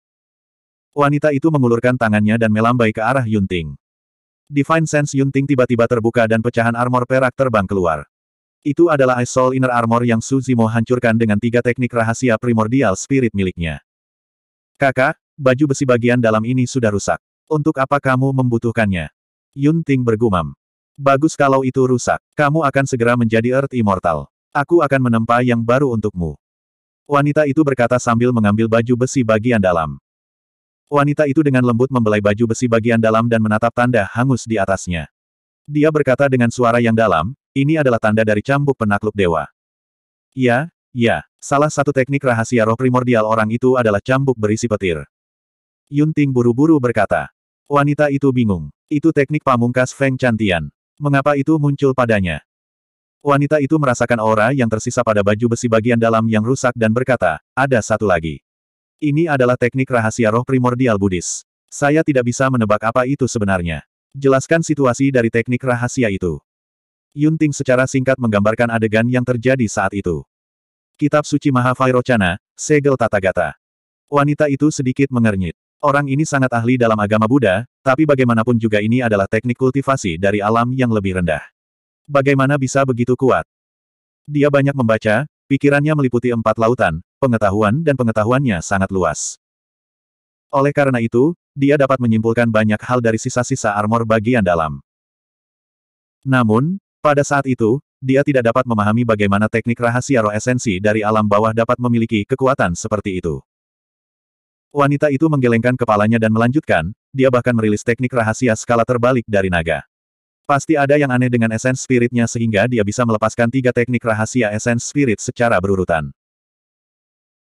[SPEAKER 1] Wanita itu mengulurkan tangannya dan melambai ke arah Yunting. Divine Sense Yunting tiba-tiba terbuka dan pecahan armor perak terbang keluar. Itu adalah Ice Soul Inner Armor yang Suzimo hancurkan dengan tiga teknik rahasia primordial spirit miliknya. Kakak, baju besi bagian dalam ini sudah rusak. Untuk apa kamu membutuhkannya? Yunting bergumam. Bagus kalau itu rusak. Kamu akan segera menjadi Earth Immortal. Aku akan menempa yang baru untukmu. Wanita itu berkata sambil mengambil baju besi bagian dalam. Wanita itu dengan lembut membelai baju besi bagian dalam dan menatap tanda hangus di atasnya. Dia berkata dengan suara yang dalam, ini adalah tanda dari cambuk penakluk dewa. Ya, ya, salah satu teknik rahasia roh primordial orang itu adalah cambuk berisi petir. Yunting buru-buru berkata. Wanita itu bingung. Itu teknik pamungkas Feng cantian. Mengapa itu muncul padanya? Wanita itu merasakan aura yang tersisa pada baju besi bagian dalam yang rusak dan berkata, ada satu lagi. Ini adalah teknik rahasia roh primordial Buddhis. Saya tidak bisa menebak apa itu sebenarnya. Jelaskan situasi dari teknik rahasia itu. Yunting secara singkat menggambarkan adegan yang terjadi saat itu. Kitab Suci Mahavairocana, Segel Tathagata. Wanita itu sedikit mengernyit. Orang ini sangat ahli dalam agama Buddha, tapi bagaimanapun juga ini adalah teknik kultivasi dari alam yang lebih rendah. Bagaimana bisa begitu kuat? Dia banyak membaca, pikirannya meliputi empat lautan, pengetahuan dan pengetahuannya sangat luas. Oleh karena itu, dia dapat menyimpulkan banyak hal dari sisa-sisa armor bagian dalam. Namun, pada saat itu, dia tidak dapat memahami bagaimana teknik rahasia roh esensi dari alam bawah dapat memiliki kekuatan seperti itu. Wanita itu menggelengkan kepalanya dan melanjutkan, dia bahkan merilis teknik rahasia skala terbalik dari naga. Pasti ada yang aneh dengan esens spiritnya sehingga dia bisa melepaskan tiga teknik rahasia esens spirit secara berurutan.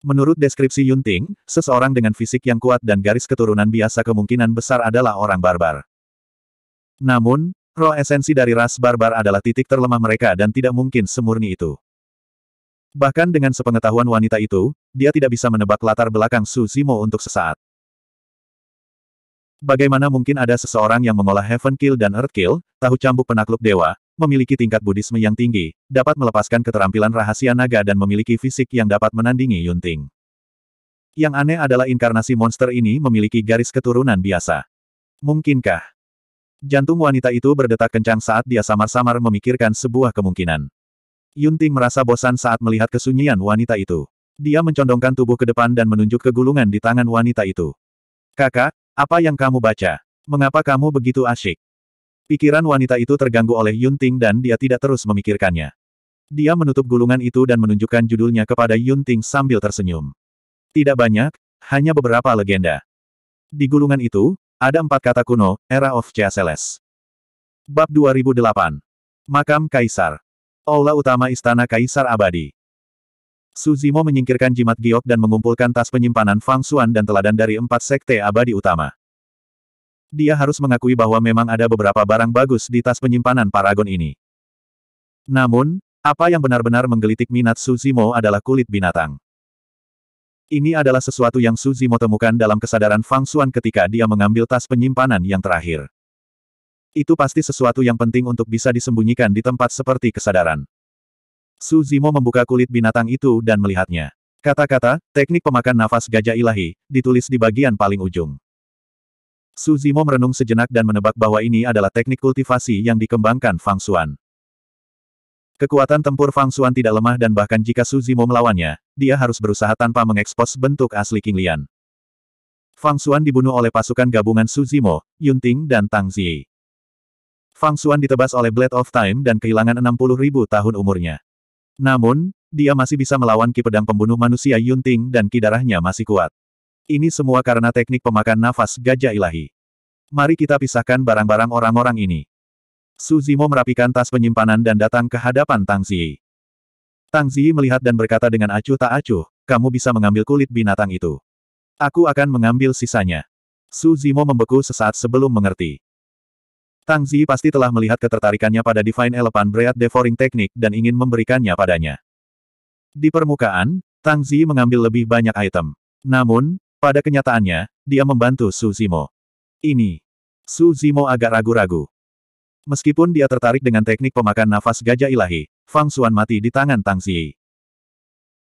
[SPEAKER 1] Menurut deskripsi Yun seseorang dengan fisik yang kuat dan garis keturunan biasa kemungkinan besar adalah orang barbar. Namun, roh esensi dari ras barbar adalah titik terlemah mereka dan tidak mungkin semurni itu. Bahkan dengan sepengetahuan wanita itu, dia tidak bisa menebak latar belakang Su Zimo untuk sesaat. Bagaimana mungkin ada seseorang yang mengolah Heaven Kill dan Earth Kill, tahu cambuk penakluk dewa, memiliki tingkat budisme yang tinggi, dapat melepaskan keterampilan rahasia naga dan memiliki fisik yang dapat menandingi Yunting. Yang aneh adalah inkarnasi monster ini memiliki garis keturunan biasa. Mungkinkah? Jantung wanita itu berdetak kencang saat dia samar-samar memikirkan sebuah kemungkinan. Yunting merasa bosan saat melihat kesunyian wanita itu. Dia mencondongkan tubuh ke depan dan menunjuk ke gulungan di tangan wanita itu. Kakak, apa yang kamu baca? Mengapa kamu begitu asyik? Pikiran wanita itu terganggu oleh Yun Ting dan dia tidak terus memikirkannya. Dia menutup gulungan itu dan menunjukkan judulnya kepada Yun Ting sambil tersenyum. Tidak banyak, hanya beberapa legenda. Di gulungan itu, ada empat kata kuno, Era of Chaseles. Bab 2008. Makam Kaisar. Aula utama Istana Kaisar Abadi. Suzimo menyingkirkan jimat giok dan mengumpulkan tas penyimpanan Fang Xuan dan teladan dari empat sekte abadi utama. Dia harus mengakui bahwa memang ada beberapa barang bagus di tas penyimpanan Paragon ini. Namun, apa yang benar-benar menggelitik minat Suzimo adalah kulit binatang. Ini adalah sesuatu yang Suzimo temukan dalam kesadaran Fang Xuan ketika dia mengambil tas penyimpanan yang terakhir. Itu pasti sesuatu yang penting untuk bisa disembunyikan di tempat seperti kesadaran. Suzimo membuka kulit binatang itu dan melihatnya. Kata-kata, teknik pemakan nafas gajah ilahi, ditulis di bagian paling ujung. Su Zimo merenung sejenak dan menebak bahwa ini adalah teknik kultivasi yang dikembangkan Fang Xuan. Kekuatan tempur Fang Xuan tidak lemah dan bahkan jika Su Zimo melawannya, dia harus berusaha tanpa mengekspos bentuk asli King Lian. Fang Xuan dibunuh oleh pasukan gabungan Su Zimo, Yunting dan Tang Zi. Fang Xuan ditebas oleh Blade of Time dan kehilangan 60 ribu tahun umurnya. Namun, dia masih bisa melawan ki pedang pembunuh manusia Yunting dan ki darahnya masih kuat. Ini semua karena teknik pemakan nafas gajah ilahi. Mari kita pisahkan barang-barang orang-orang ini. Su Zimo merapikan tas penyimpanan dan datang ke hadapan Tang Ziyi. Tang Ziyi melihat dan berkata dengan acuh tak acuh, kamu bisa mengambil kulit binatang itu. Aku akan mengambil sisanya. Su Zimo membeku sesaat sebelum mengerti. Tang Ziyi pasti telah melihat ketertarikannya pada Divine Elephant Breath Devouring Technique dan ingin memberikannya padanya. Di permukaan, Tang Ziyi mengambil lebih banyak item. Namun, pada kenyataannya, dia membantu Su Zimo. Ini. Su Zimo agak ragu-ragu. Meskipun dia tertarik dengan teknik pemakan nafas gajah ilahi, Fang Xuan mati di tangan Tang Xi.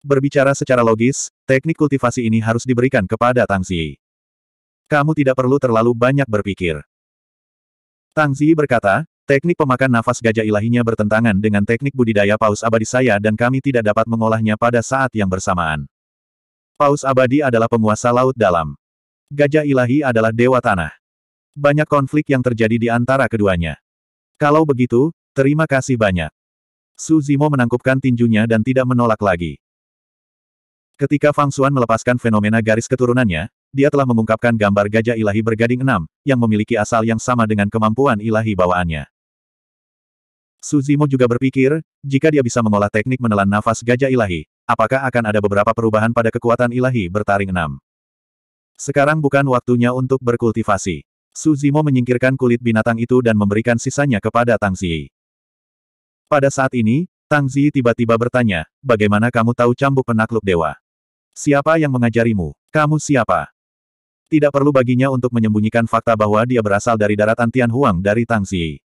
[SPEAKER 1] Berbicara secara logis, teknik kultivasi ini harus diberikan kepada Tang Xi. Kamu tidak perlu terlalu banyak berpikir. Tang Xi berkata, teknik pemakan nafas gajah ilahinya bertentangan dengan teknik budidaya paus abadi saya dan kami tidak dapat mengolahnya pada saat yang bersamaan. Paus abadi adalah penguasa laut dalam. Gajah ilahi adalah dewa tanah. Banyak konflik yang terjadi di antara keduanya. Kalau begitu, terima kasih banyak. Su Zimo menangkupkan tinjunya dan tidak menolak lagi. Ketika Fang Xuan melepaskan fenomena garis keturunannya, dia telah mengungkapkan gambar gajah ilahi bergading enam, yang memiliki asal yang sama dengan kemampuan ilahi bawaannya. Suzimo juga berpikir, jika dia bisa mengolah teknik menelan nafas gajah ilahi, apakah akan ada beberapa perubahan pada kekuatan ilahi bertaring enam? Sekarang bukan waktunya untuk berkultivasi. Su Zimo menyingkirkan kulit binatang itu dan memberikan sisanya kepada Tang Ziyi. Pada saat ini, Tang Ziyi tiba-tiba bertanya, bagaimana kamu tahu cambuk penakluk dewa? Siapa yang mengajarimu? Kamu siapa? Tidak perlu baginya untuk menyembunyikan fakta bahwa dia berasal dari darat Antian Huang dari Tang Ziyi.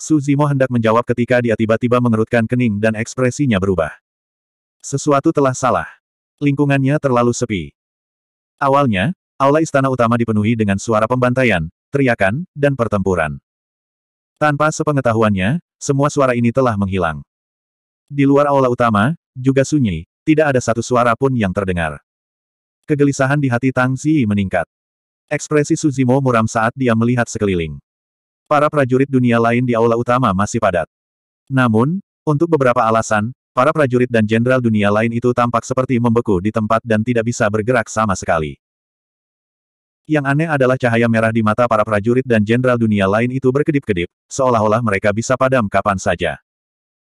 [SPEAKER 1] Su Zimo hendak menjawab ketika dia tiba-tiba mengerutkan kening dan ekspresinya berubah. Sesuatu telah salah. Lingkungannya terlalu sepi. Awalnya, aula istana utama dipenuhi dengan suara pembantaian, teriakan, dan pertempuran. Tanpa sepengetahuannya, semua suara ini telah menghilang. Di luar aula utama, juga sunyi, tidak ada satu suara pun yang terdengar. Kegelisahan di hati Tang Zi meningkat. Ekspresi Suzimo muram saat dia melihat sekeliling. Para prajurit dunia lain di aula utama masih padat. Namun, untuk beberapa alasan, Para prajurit dan jenderal dunia lain itu tampak seperti membeku di tempat dan tidak bisa bergerak sama sekali. Yang aneh adalah cahaya merah di mata para prajurit dan jenderal dunia lain itu berkedip-kedip, seolah-olah mereka bisa padam kapan saja.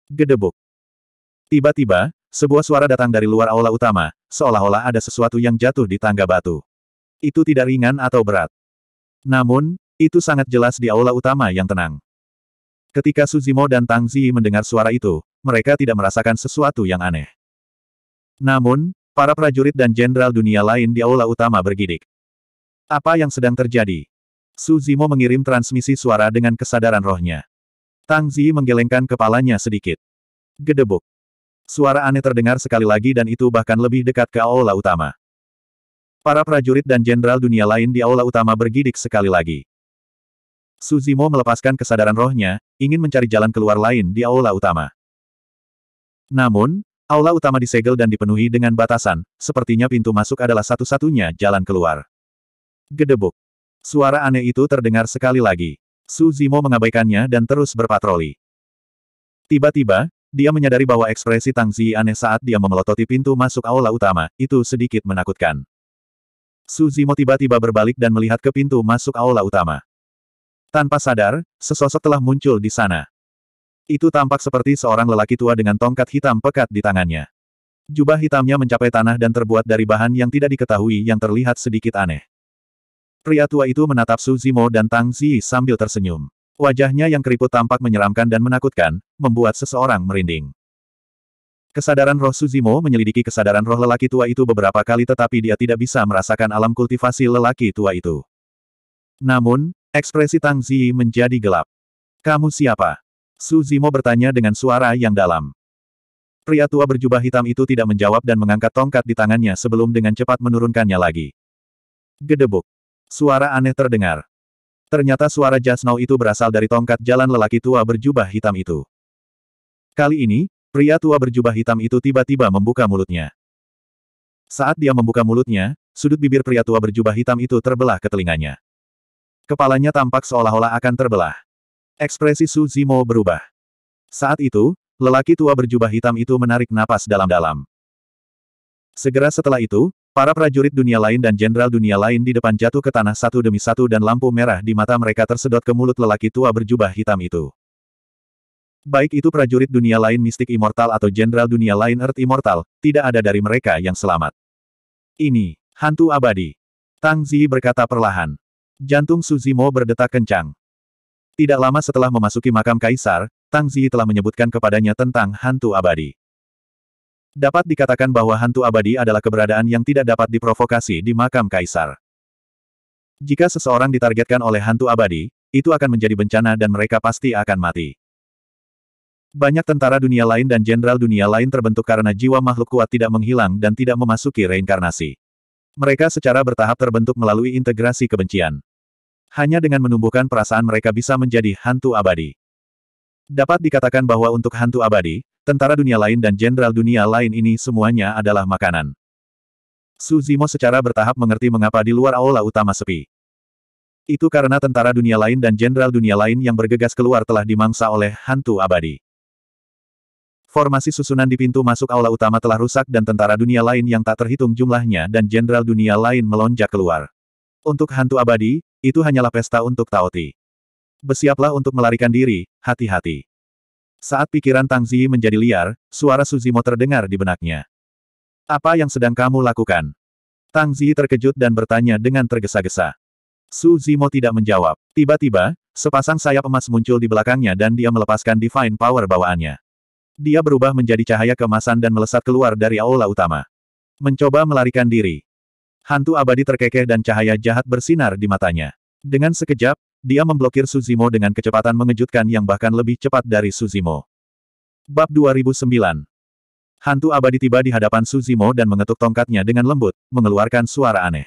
[SPEAKER 1] Gedebuk. Tiba-tiba, sebuah suara datang dari luar aula utama, seolah-olah ada sesuatu yang jatuh di tangga batu. Itu tidak ringan atau berat. Namun, itu sangat jelas di aula utama yang tenang. Ketika Suzimo dan Tang Zi mendengar suara itu, mereka tidak merasakan sesuatu yang aneh. Namun, para prajurit dan jenderal dunia lain di aula utama bergidik. Apa yang sedang terjadi? Su Zimo mengirim transmisi suara dengan kesadaran rohnya. Tang Zi menggelengkan kepalanya sedikit. Gedebuk. Suara aneh terdengar sekali lagi dan itu bahkan lebih dekat ke aula utama. Para prajurit dan jenderal dunia lain di aula utama bergidik sekali lagi. Suzimo melepaskan kesadaran rohnya, ingin mencari jalan keluar lain di aula utama. Namun, aula utama disegel dan dipenuhi dengan batasan, sepertinya pintu masuk adalah satu-satunya jalan keluar. Gedebuk. Suara aneh itu terdengar sekali lagi. Su Zimo mengabaikannya dan terus berpatroli. Tiba-tiba, dia menyadari bahwa ekspresi Tang Zi aneh saat dia memelototi pintu masuk aula utama, itu sedikit menakutkan. Su Zimo tiba-tiba berbalik dan melihat ke pintu masuk aula utama. Tanpa sadar, sesosok telah muncul di sana. Itu tampak seperti seorang lelaki tua dengan tongkat hitam pekat di tangannya. Jubah hitamnya mencapai tanah dan terbuat dari bahan yang tidak diketahui yang terlihat sedikit aneh. Pria tua itu menatap Su Zimo dan Tang Zi sambil tersenyum. Wajahnya yang keriput tampak menyeramkan dan menakutkan, membuat seseorang merinding. Kesadaran roh Suzimo menyelidiki kesadaran roh lelaki tua itu beberapa kali tetapi dia tidak bisa merasakan alam kultivasi lelaki tua itu. Namun, ekspresi Tang Ziyi menjadi gelap. Kamu siapa? Su Zimo bertanya dengan suara yang dalam. Pria tua berjubah hitam itu tidak menjawab dan mengangkat tongkat di tangannya sebelum dengan cepat menurunkannya lagi. Gedebuk. Suara aneh terdengar. Ternyata suara Jasnau itu berasal dari tongkat jalan lelaki tua berjubah hitam itu. Kali ini, pria tua berjubah hitam itu tiba-tiba membuka mulutnya. Saat dia membuka mulutnya, sudut bibir pria tua berjubah hitam itu terbelah ke telinganya. Kepalanya tampak seolah-olah akan terbelah. Ekspresi Su Zimo berubah. Saat itu, lelaki tua berjubah hitam itu menarik napas dalam-dalam. Segera setelah itu, para prajurit dunia lain dan jenderal dunia lain di depan jatuh ke tanah satu demi satu dan lampu merah di mata mereka tersedot ke mulut lelaki tua berjubah hitam itu. Baik itu prajurit dunia lain mistik immortal atau jenderal dunia lain Earth immortal, tidak ada dari mereka yang selamat. Ini, hantu abadi. Tang Zi berkata perlahan. Jantung Suzimo berdetak kencang. Tidak lama setelah memasuki makam kaisar, Tang Ziyi telah menyebutkan kepadanya tentang hantu abadi. Dapat dikatakan bahwa hantu abadi adalah keberadaan yang tidak dapat diprovokasi di makam kaisar. Jika seseorang ditargetkan oleh hantu abadi, itu akan menjadi bencana dan mereka pasti akan mati. Banyak tentara dunia lain dan jenderal dunia lain terbentuk karena jiwa makhluk kuat tidak menghilang dan tidak memasuki reinkarnasi. Mereka secara bertahap terbentuk melalui integrasi kebencian. Hanya dengan menumbuhkan perasaan mereka bisa menjadi hantu abadi. Dapat dikatakan bahwa untuk hantu abadi, tentara dunia lain dan jenderal dunia lain ini semuanya adalah makanan. Suzimo secara bertahap mengerti mengapa di luar aula utama sepi. Itu karena tentara dunia lain dan jenderal dunia lain yang bergegas keluar telah dimangsa oleh hantu abadi. Formasi susunan di pintu masuk aula utama telah rusak dan tentara dunia lain yang tak terhitung jumlahnya dan jenderal dunia lain melonjak keluar. Untuk hantu abadi, itu hanyalah pesta untuk Taoti. Bersiaplah untuk melarikan diri, hati-hati. Saat pikiran Tang Zi menjadi liar, suara Suzimo terdengar di benaknya. Apa yang sedang kamu lakukan? Tang Zi terkejut dan bertanya dengan tergesa-gesa. Su Zimo tidak menjawab. Tiba-tiba, sepasang sayap emas muncul di belakangnya dan dia melepaskan Divine Power bawaannya. Dia berubah menjadi cahaya kemasan dan melesat keluar dari aula utama. Mencoba melarikan diri. Hantu abadi terkekeh dan cahaya jahat bersinar di matanya. Dengan sekejap, dia memblokir Suzimo dengan kecepatan mengejutkan yang bahkan lebih cepat dari Suzimo. Bab 2009 Hantu abadi tiba di hadapan Suzimo dan mengetuk tongkatnya dengan lembut, mengeluarkan suara aneh.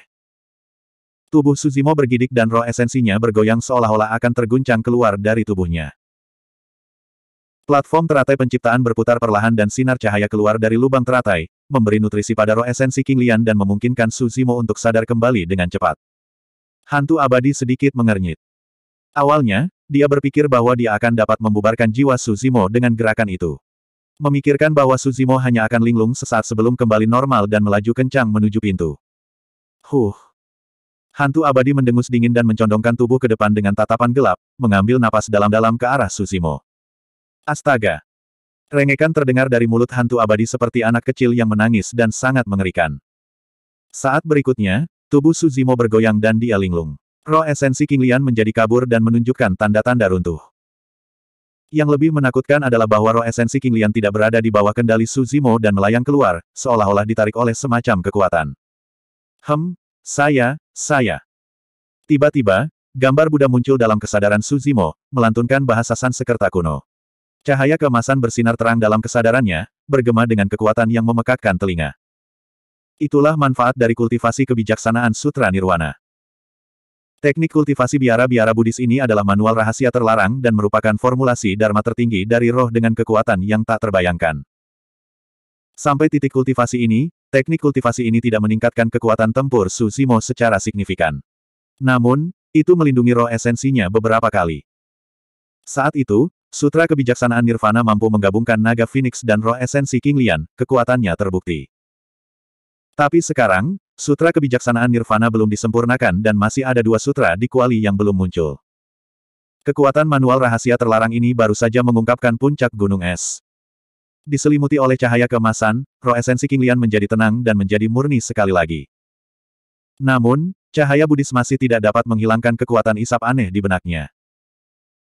[SPEAKER 1] Tubuh Suzimo bergidik dan roh esensinya bergoyang seolah-olah akan terguncang keluar dari tubuhnya. Platform teratai penciptaan berputar perlahan dan sinar cahaya keluar dari lubang teratai, memberi nutrisi pada roh esensi King Lian dan memungkinkan Suzimo untuk sadar kembali dengan cepat. Hantu abadi sedikit mengernyit. Awalnya, dia berpikir bahwa dia akan dapat membubarkan jiwa Suzimo dengan gerakan itu. Memikirkan bahwa Suzimo hanya akan linglung sesaat sebelum kembali normal dan melaju kencang menuju pintu. Huh. Hantu abadi mendengus dingin dan mencondongkan tubuh ke depan dengan tatapan gelap, mengambil napas dalam-dalam ke arah Suzimo. Astaga! Rengekan terdengar dari mulut hantu abadi seperti anak kecil yang menangis dan sangat mengerikan. Saat berikutnya, tubuh Suzimo bergoyang dan dia linglung. Roh esensi King Lian menjadi kabur dan menunjukkan tanda-tanda runtuh. Yang lebih menakutkan adalah bahwa roh esensi King Lian tidak berada di bawah kendali Suzimo dan melayang keluar, seolah-olah ditarik oleh semacam kekuatan. Hem, saya, saya. Tiba-tiba, gambar Buddha muncul dalam kesadaran Suzimo, melantunkan bahasa Sansekerta kuno. Cahaya kemasan bersinar terang dalam kesadarannya, bergema dengan kekuatan yang memekakkan telinga. Itulah manfaat dari kultivasi kebijaksanaan Sutra Nirwana. Teknik kultivasi biara-biara Buddhis ini adalah manual rahasia terlarang dan merupakan formulasi dharma tertinggi dari roh dengan kekuatan yang tak terbayangkan. Sampai titik kultivasi ini, teknik kultivasi ini tidak meningkatkan kekuatan tempur Susimo secara signifikan. Namun, itu melindungi roh esensinya beberapa kali. Saat itu, Sutra kebijaksanaan Nirvana mampu menggabungkan naga Phoenix dan roh esensi King Lian, kekuatannya terbukti. Tapi sekarang, sutra kebijaksanaan Nirvana belum disempurnakan dan masih ada dua sutra di kuali yang belum muncul. Kekuatan manual rahasia terlarang ini baru saja mengungkapkan puncak gunung es. Diselimuti oleh cahaya kemasan, roh esensi King Lian menjadi tenang dan menjadi murni sekali lagi. Namun, cahaya Budis masih tidak dapat menghilangkan kekuatan isap aneh di benaknya.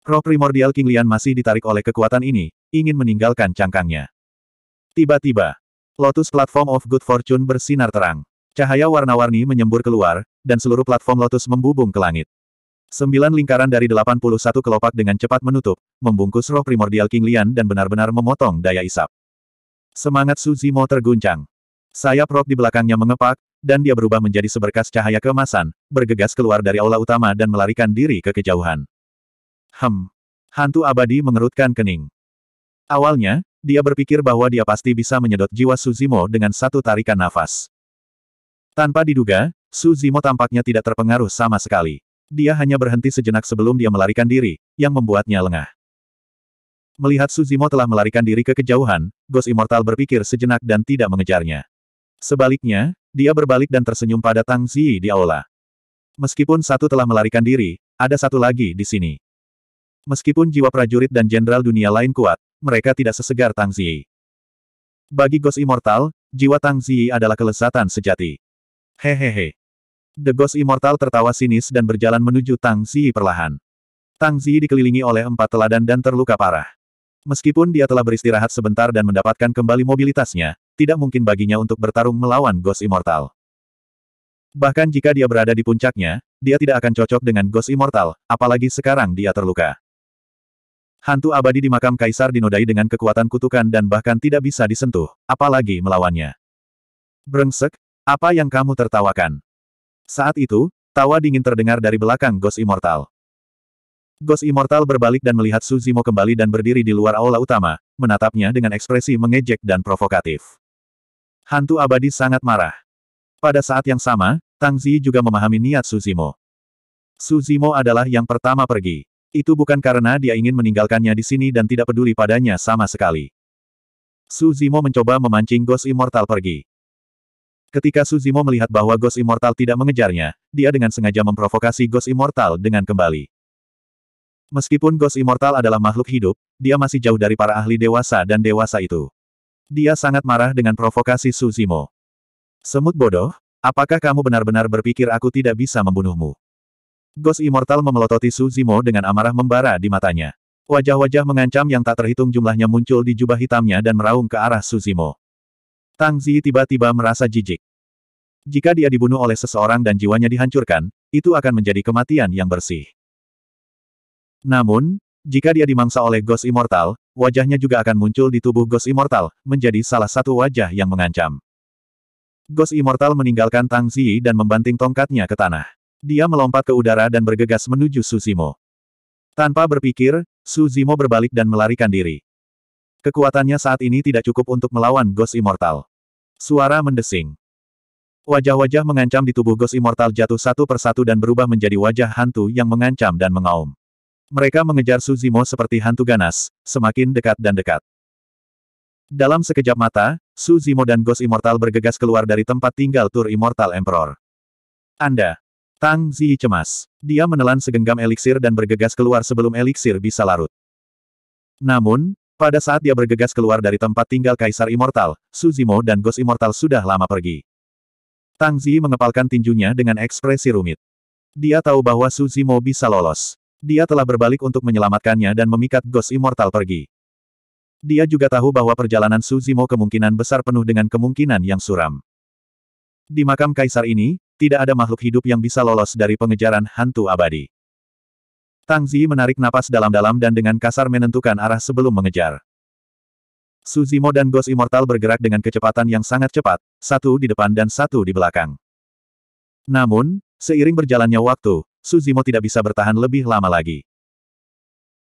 [SPEAKER 1] Roh primordial King Lian masih ditarik oleh kekuatan ini, ingin meninggalkan cangkangnya. Tiba-tiba, Lotus Platform of Good Fortune bersinar terang. Cahaya warna-warni menyembur keluar, dan seluruh platform Lotus membubung ke langit. Sembilan lingkaran dari 81 kelopak dengan cepat menutup, membungkus roh primordial King Lian dan benar-benar memotong daya isap. Semangat Suzimo terguncang. Sayap roh di belakangnya mengepak, dan dia berubah menjadi seberkas cahaya kemasan, bergegas keluar dari aula utama dan melarikan diri ke kejauhan. Hem. Hantu abadi mengerutkan kening. Awalnya, dia berpikir bahwa dia pasti bisa menyedot jiwa Suzimo dengan satu tarikan nafas. Tanpa diduga, Suzimo tampaknya tidak terpengaruh sama sekali. Dia hanya berhenti sejenak sebelum dia melarikan diri, yang membuatnya lengah. Melihat Suzimo telah melarikan diri ke kejauhan, Ghost Immortal berpikir sejenak dan tidak mengejarnya. Sebaliknya, dia berbalik dan tersenyum pada Tang Ziyi di aula. Meskipun satu telah melarikan diri, ada satu lagi di sini. Meskipun jiwa prajurit dan jenderal dunia lain kuat, mereka tidak sesegar Tang Ziyi. Bagi Ghost Immortal, jiwa Tang Ziyi adalah kelesatan sejati. Hehehe. The Ghost Immortal tertawa sinis dan berjalan menuju Tang Ziyi perlahan. Tang Ziyi dikelilingi oleh empat teladan dan terluka parah. Meskipun dia telah beristirahat sebentar dan mendapatkan kembali mobilitasnya, tidak mungkin baginya untuk bertarung melawan Ghost Immortal. Bahkan jika dia berada di puncaknya, dia tidak akan cocok dengan Ghost Immortal, apalagi sekarang dia terluka. Hantu abadi di makam kaisar dinodai dengan kekuatan kutukan dan bahkan tidak bisa disentuh, apalagi melawannya. Brengsek, apa yang kamu tertawakan? Saat itu, tawa dingin terdengar dari belakang Ghost Immortal. Ghost Immortal berbalik dan melihat Suzimo kembali dan berdiri di luar aula utama, menatapnya dengan ekspresi mengejek dan provokatif. Hantu abadi sangat marah. Pada saat yang sama, Tang Zi juga memahami niat Suzimo. Suzimo adalah yang pertama pergi. Itu bukan karena dia ingin meninggalkannya di sini dan tidak peduli padanya sama sekali. Suzimo mencoba memancing Ghost Immortal pergi. Ketika Suzimo melihat bahwa Ghost Immortal tidak mengejarnya, dia dengan sengaja memprovokasi Ghost Immortal dengan kembali. Meskipun Ghost Immortal adalah makhluk hidup, dia masih jauh dari para ahli dewasa dan dewasa itu. Dia sangat marah dengan provokasi Suzimo. Semut bodoh, apakah kamu benar-benar berpikir aku tidak bisa membunuhmu? Ghost Immortal memelototi Suzimo dengan amarah membara di matanya. Wajah-wajah mengancam yang tak terhitung jumlahnya muncul di jubah hitamnya dan meraung ke arah Suzimo. Tang Zi tiba-tiba merasa jijik. Jika dia dibunuh oleh seseorang dan jiwanya dihancurkan, itu akan menjadi kematian yang bersih. Namun, jika dia dimangsa oleh Ghost Immortal, wajahnya juga akan muncul di tubuh Ghost Immortal, menjadi salah satu wajah yang mengancam. Ghost Immortal meninggalkan Tang Zi dan membanting tongkatnya ke tanah. Dia melompat ke udara dan bergegas menuju Suzimo. Tanpa berpikir, Suzimo berbalik dan melarikan diri. Kekuatannya saat ini tidak cukup untuk melawan Ghost Immortal. Suara mendesing. Wajah-wajah mengancam di tubuh Ghost Immortal jatuh satu persatu dan berubah menjadi wajah hantu yang mengancam dan mengaum. Mereka mengejar Suzimo seperti hantu ganas, semakin dekat dan dekat. Dalam sekejap mata, Suzimo dan Ghost Immortal bergegas keluar dari tempat tinggal Tur Immortal Emperor. Anda. Tang Ziyi cemas. Dia menelan segenggam eliksir dan bergegas keluar sebelum eliksir bisa larut. Namun, pada saat dia bergegas keluar dari tempat tinggal Kaisar Immortal, Suzimo dan Ghost Immortal sudah lama pergi. Tang Ziyi mengepalkan tinjunya dengan ekspresi rumit. Dia tahu bahwa Suzimo bisa lolos. Dia telah berbalik untuk menyelamatkannya dan memikat Ghost Immortal pergi. Dia juga tahu bahwa perjalanan Suzimo kemungkinan besar penuh dengan kemungkinan yang suram. Di makam kaisar ini, tidak ada makhluk hidup yang bisa lolos dari pengejaran hantu abadi. Tang Zi menarik napas dalam-dalam dan dengan kasar menentukan arah sebelum mengejar. Suzimo dan Ghost Immortal bergerak dengan kecepatan yang sangat cepat, satu di depan dan satu di belakang. Namun, seiring berjalannya waktu, Suzimo tidak bisa bertahan lebih lama lagi.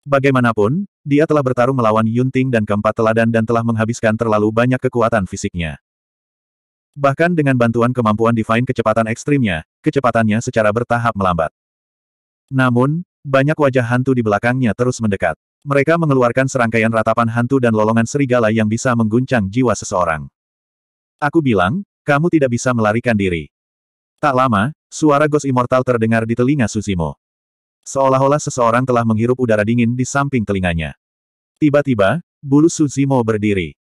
[SPEAKER 1] Bagaimanapun, dia telah bertarung melawan Yunting dan keempat teladan dan telah menghabiskan terlalu banyak kekuatan fisiknya. Bahkan dengan bantuan kemampuan Divine kecepatan ekstrimnya, kecepatannya secara bertahap melambat. Namun, banyak wajah hantu di belakangnya terus mendekat. Mereka mengeluarkan serangkaian ratapan hantu dan lolongan serigala yang bisa mengguncang jiwa seseorang. Aku bilang, kamu tidak bisa melarikan diri. Tak lama, suara Ghost Immortal terdengar di telinga Suzimo. Seolah-olah seseorang telah menghirup udara dingin di samping telinganya. Tiba-tiba, bulu Suzimo berdiri.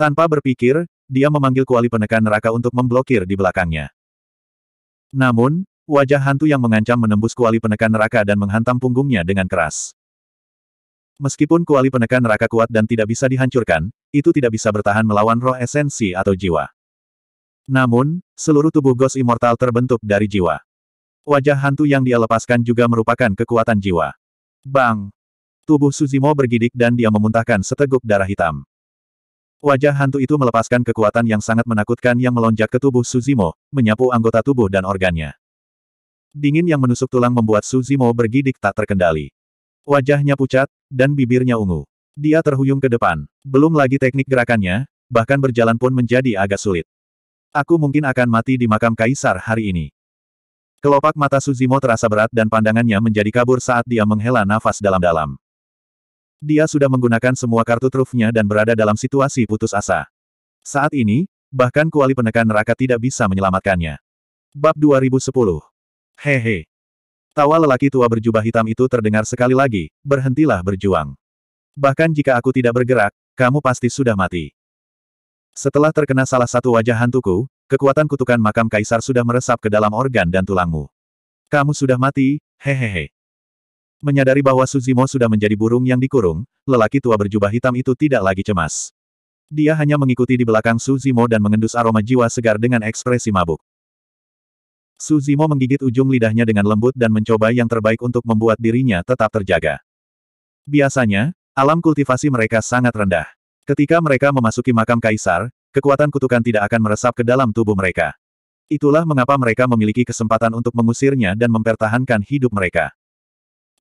[SPEAKER 1] Tanpa berpikir, dia memanggil kuali penekan neraka untuk memblokir di belakangnya. Namun, wajah hantu yang mengancam menembus kuali penekan neraka dan menghantam punggungnya dengan keras. Meskipun kuali penekan neraka kuat dan tidak bisa dihancurkan, itu tidak bisa bertahan melawan roh esensi atau jiwa. Namun, seluruh tubuh Ghost Immortal terbentuk dari jiwa. Wajah hantu yang dia lepaskan juga merupakan kekuatan jiwa. Bang! Tubuh Suzimo bergidik dan dia memuntahkan seteguk darah hitam. Wajah hantu itu melepaskan kekuatan yang sangat menakutkan yang melonjak ke tubuh Suzimo, menyapu anggota tubuh dan organnya. Dingin yang menusuk tulang membuat Suzimo bergidik tak terkendali. Wajahnya pucat, dan bibirnya ungu. Dia terhuyung ke depan. Belum lagi teknik gerakannya, bahkan berjalan pun menjadi agak sulit. Aku mungkin akan mati di makam kaisar hari ini. Kelopak mata Suzimo terasa berat dan pandangannya menjadi kabur saat dia menghela nafas dalam-dalam. Dia sudah menggunakan semua kartu trufnya dan berada dalam situasi putus asa. Saat ini, bahkan kuali penekan neraka tidak bisa menyelamatkannya. Bab 2010 Hehe. Tawa lelaki tua berjubah hitam itu terdengar sekali lagi, berhentilah berjuang. Bahkan jika aku tidak bergerak, kamu pasti sudah mati. Setelah terkena salah satu wajah hantuku, kekuatan kutukan makam kaisar sudah meresap ke dalam organ dan tulangmu. Kamu sudah mati, hehehe. Menyadari bahwa Suzimo sudah menjadi burung yang dikurung, lelaki tua berjubah hitam itu tidak lagi cemas. Dia hanya mengikuti di belakang Suzimo dan mengendus aroma jiwa segar dengan ekspresi mabuk. Suzimo menggigit ujung lidahnya dengan lembut dan mencoba yang terbaik untuk membuat dirinya tetap terjaga. Biasanya, alam kultivasi mereka sangat rendah. Ketika mereka memasuki makam kaisar, kekuatan kutukan tidak akan meresap ke dalam tubuh mereka. Itulah mengapa mereka memiliki kesempatan untuk mengusirnya dan mempertahankan hidup mereka.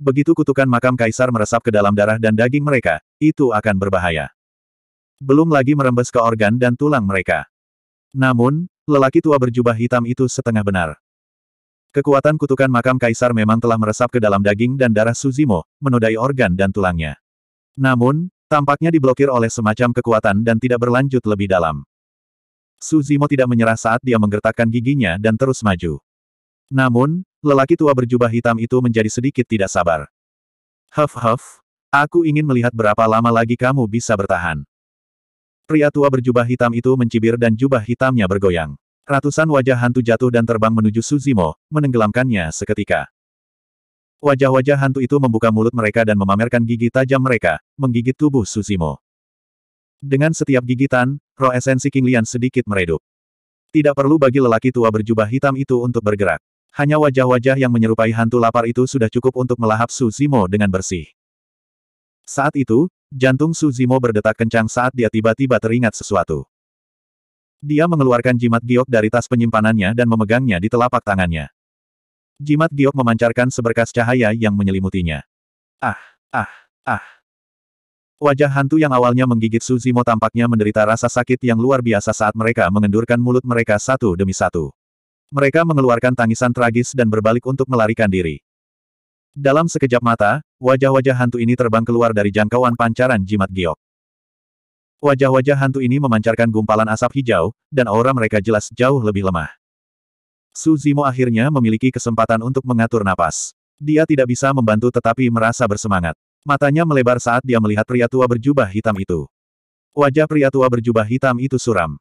[SPEAKER 1] Begitu kutukan makam kaisar meresap ke dalam darah dan daging mereka, itu akan berbahaya. Belum lagi merembes ke organ dan tulang mereka. Namun, lelaki tua berjubah hitam itu setengah benar. Kekuatan kutukan makam kaisar memang telah meresap ke dalam daging dan darah Suzimo, menodai organ dan tulangnya. Namun, tampaknya diblokir oleh semacam kekuatan dan tidak berlanjut lebih dalam. Suzimo tidak menyerah saat dia menggertakkan giginya dan terus maju. Namun, Lelaki tua berjubah hitam itu menjadi sedikit tidak sabar. Huff huff, aku ingin melihat berapa lama lagi kamu bisa bertahan. Pria tua berjubah hitam itu mencibir dan jubah hitamnya bergoyang. Ratusan wajah hantu jatuh dan terbang menuju Suzimo, menenggelamkannya seketika. Wajah-wajah hantu itu membuka mulut mereka dan memamerkan gigi tajam mereka, menggigit tubuh Suzimo. Dengan setiap gigitan, roh esensi King Lian sedikit meredup. Tidak perlu bagi lelaki tua berjubah hitam itu untuk bergerak. Hanya wajah-wajah yang menyerupai hantu lapar itu sudah cukup untuk melahap Su Zimo dengan bersih. Saat itu, jantung Su Zimo berdetak kencang saat dia tiba-tiba teringat sesuatu. Dia mengeluarkan jimat giok dari tas penyimpanannya dan memegangnya di telapak tangannya. Jimat giok memancarkan seberkas cahaya yang menyelimutinya. Ah, ah, ah. Wajah hantu yang awalnya menggigit Suzimo tampaknya menderita rasa sakit yang luar biasa saat mereka mengendurkan mulut mereka satu demi satu. Mereka mengeluarkan tangisan tragis dan berbalik untuk melarikan diri. Dalam sekejap mata, wajah-wajah hantu ini terbang keluar dari jangkauan pancaran jimat giok. Wajah-wajah hantu ini memancarkan gumpalan asap hijau, dan aura mereka jelas jauh lebih lemah. Suzimo akhirnya memiliki kesempatan untuk mengatur napas. Dia tidak bisa membantu tetapi merasa bersemangat. Matanya melebar saat dia melihat pria tua berjubah hitam itu. Wajah pria tua berjubah hitam itu suram.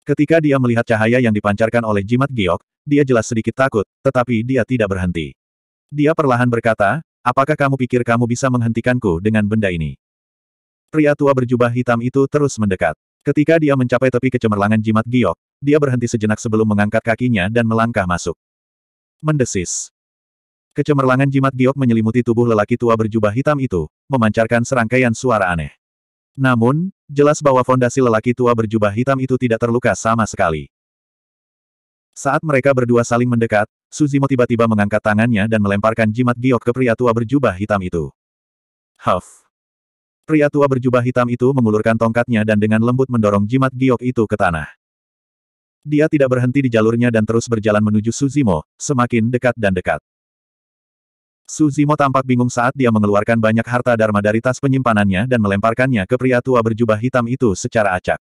[SPEAKER 1] Ketika dia melihat cahaya yang dipancarkan oleh jimat giok, dia jelas sedikit takut, tetapi dia tidak berhenti. Dia perlahan berkata, apakah kamu pikir kamu bisa menghentikanku dengan benda ini? Pria tua berjubah hitam itu terus mendekat. Ketika dia mencapai tepi kecemerlangan jimat giok, dia berhenti sejenak sebelum mengangkat kakinya dan melangkah masuk. Mendesis. Kecemerlangan jimat giok menyelimuti tubuh lelaki tua berjubah hitam itu, memancarkan serangkaian suara aneh. Namun, jelas bahwa fondasi lelaki tua berjubah hitam itu tidak terluka sama sekali. Saat mereka berdua saling mendekat, Suzimo tiba-tiba mengangkat tangannya dan melemparkan jimat giok ke pria tua berjubah hitam itu. Huff! Pria tua berjubah hitam itu mengulurkan tongkatnya dan dengan lembut mendorong jimat giok itu ke tanah. Dia tidak berhenti di jalurnya dan terus berjalan menuju Suzimo, semakin dekat dan dekat. Suzimo tampak bingung saat dia mengeluarkan banyak harta dharma dari tas penyimpanannya dan melemparkannya ke pria tua berjubah hitam itu secara acak.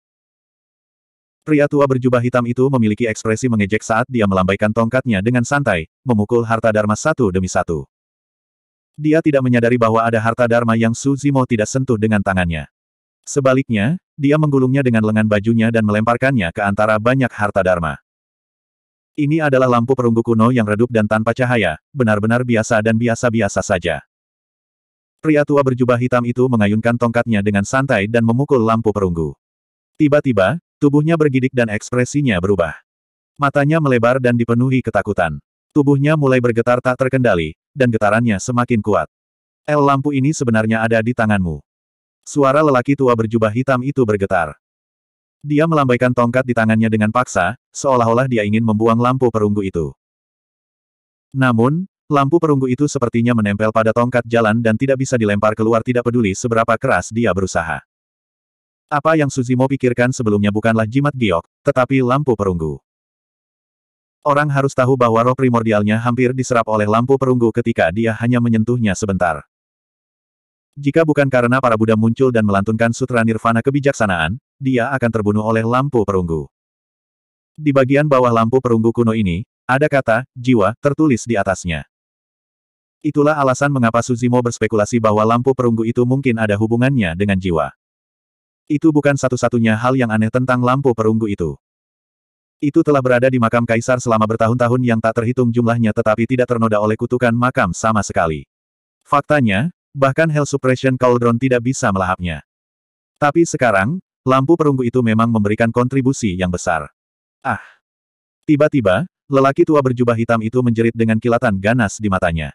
[SPEAKER 1] Pria tua berjubah hitam itu memiliki ekspresi mengejek saat dia melambaikan tongkatnya dengan santai, memukul harta dharma satu demi satu. Dia tidak menyadari bahwa ada harta dharma yang Suzimo tidak sentuh dengan tangannya. Sebaliknya, dia menggulungnya dengan lengan bajunya dan melemparkannya ke antara banyak harta dharma. Ini adalah lampu perunggu kuno yang redup dan tanpa cahaya, benar-benar biasa dan biasa-biasa saja. Pria tua berjubah hitam itu mengayunkan tongkatnya dengan santai dan memukul lampu perunggu. Tiba-tiba, tubuhnya bergidik dan ekspresinya berubah. Matanya melebar dan dipenuhi ketakutan. Tubuhnya mulai bergetar tak terkendali, dan getarannya semakin kuat. El lampu ini sebenarnya ada di tanganmu. Suara lelaki tua berjubah hitam itu bergetar. Dia melambaikan tongkat di tangannya dengan paksa, seolah-olah dia ingin membuang lampu perunggu itu. Namun, lampu perunggu itu sepertinya menempel pada tongkat jalan dan tidak bisa dilempar keluar tidak peduli seberapa keras dia berusaha. Apa yang Suzimo pikirkan sebelumnya bukanlah jimat giok, tetapi lampu perunggu. Orang harus tahu bahwa roh primordialnya hampir diserap oleh lampu perunggu ketika dia hanya menyentuhnya sebentar. Jika bukan karena para Buddha muncul dan melantunkan sutra nirvana kebijaksanaan, dia akan terbunuh oleh lampu perunggu. Di bagian bawah lampu perunggu kuno ini, ada kata, jiwa, tertulis di atasnya. Itulah alasan mengapa Suzimo berspekulasi bahwa lampu perunggu itu mungkin ada hubungannya dengan jiwa. Itu bukan satu-satunya hal yang aneh tentang lampu perunggu itu. Itu telah berada di makam kaisar selama bertahun-tahun yang tak terhitung jumlahnya tetapi tidak ternoda oleh kutukan makam sama sekali. Faktanya, bahkan Hell Suppression Cauldron tidak bisa melahapnya. Tapi sekarang, Lampu perunggu itu memang memberikan kontribusi yang besar. Ah! Tiba-tiba, lelaki tua berjubah hitam itu menjerit dengan kilatan ganas di matanya.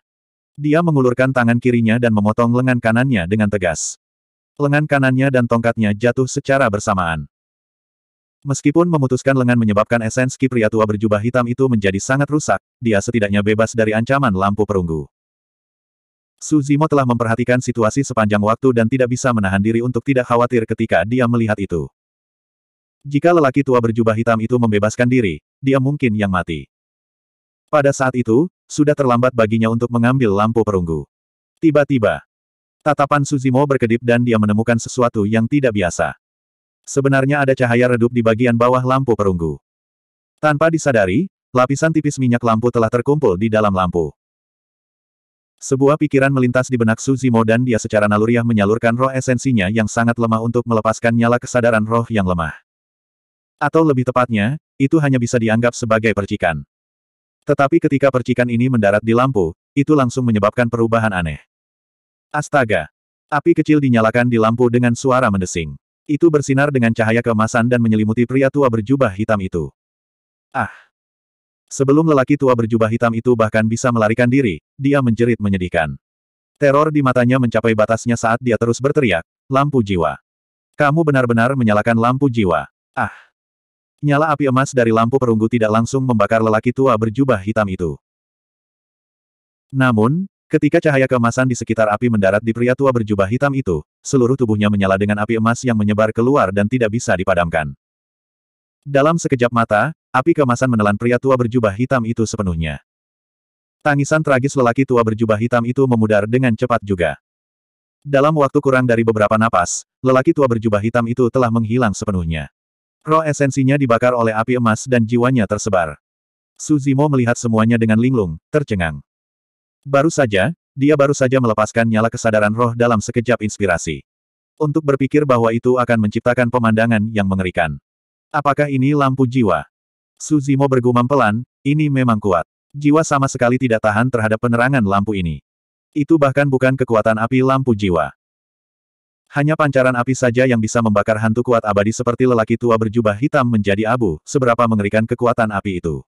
[SPEAKER 1] Dia mengulurkan tangan kirinya dan memotong lengan kanannya dengan tegas. Lengan kanannya dan tongkatnya jatuh secara bersamaan. Meskipun memutuskan lengan menyebabkan esensi pria tua berjubah hitam itu menjadi sangat rusak, dia setidaknya bebas dari ancaman lampu perunggu. Su Zimo telah memperhatikan situasi sepanjang waktu dan tidak bisa menahan diri untuk tidak khawatir ketika dia melihat itu. Jika lelaki tua berjubah hitam itu membebaskan diri, dia mungkin yang mati. Pada saat itu, sudah terlambat baginya untuk mengambil lampu perunggu. Tiba-tiba, tatapan Suzimo berkedip dan dia menemukan sesuatu yang tidak biasa. Sebenarnya ada cahaya redup di bagian bawah lampu perunggu. Tanpa disadari, lapisan tipis minyak lampu telah terkumpul di dalam lampu. Sebuah pikiran melintas di benak Suzimo dan dia secara naluriah menyalurkan roh esensinya yang sangat lemah untuk melepaskan nyala kesadaran roh yang lemah. Atau lebih tepatnya, itu hanya bisa dianggap sebagai percikan. Tetapi ketika percikan ini mendarat di lampu, itu langsung menyebabkan perubahan aneh. Astaga! Api kecil dinyalakan di lampu dengan suara mendesing. Itu bersinar dengan cahaya kemasan dan menyelimuti pria tua berjubah hitam itu. Ah! Sebelum lelaki tua berjubah hitam itu bahkan bisa melarikan diri, dia menjerit menyedihkan. Teror di matanya mencapai batasnya saat dia terus berteriak, lampu jiwa. Kamu benar-benar menyalakan lampu jiwa. Ah! Nyala api emas dari lampu perunggu tidak langsung membakar lelaki tua berjubah hitam itu. Namun, ketika cahaya kemasan di sekitar api mendarat di pria tua berjubah hitam itu, seluruh tubuhnya menyala dengan api emas yang menyebar keluar dan tidak bisa dipadamkan. Dalam sekejap mata, Api kemasan menelan pria tua berjubah hitam itu sepenuhnya. Tangisan tragis lelaki tua berjubah hitam itu memudar dengan cepat juga. Dalam waktu kurang dari beberapa napas, lelaki tua berjubah hitam itu telah menghilang sepenuhnya. Roh esensinya dibakar oleh api emas dan jiwanya tersebar. Suzimo melihat semuanya dengan linglung, tercengang. Baru saja, dia baru saja melepaskan nyala kesadaran roh dalam sekejap inspirasi. Untuk berpikir bahwa itu akan menciptakan pemandangan yang mengerikan. Apakah ini lampu jiwa? Suzimo bergumam pelan, ini memang kuat. Jiwa sama sekali tidak tahan terhadap penerangan lampu ini. Itu bahkan bukan kekuatan api lampu jiwa. Hanya pancaran api saja yang bisa membakar hantu kuat abadi seperti lelaki tua berjubah hitam menjadi abu, seberapa mengerikan kekuatan api itu.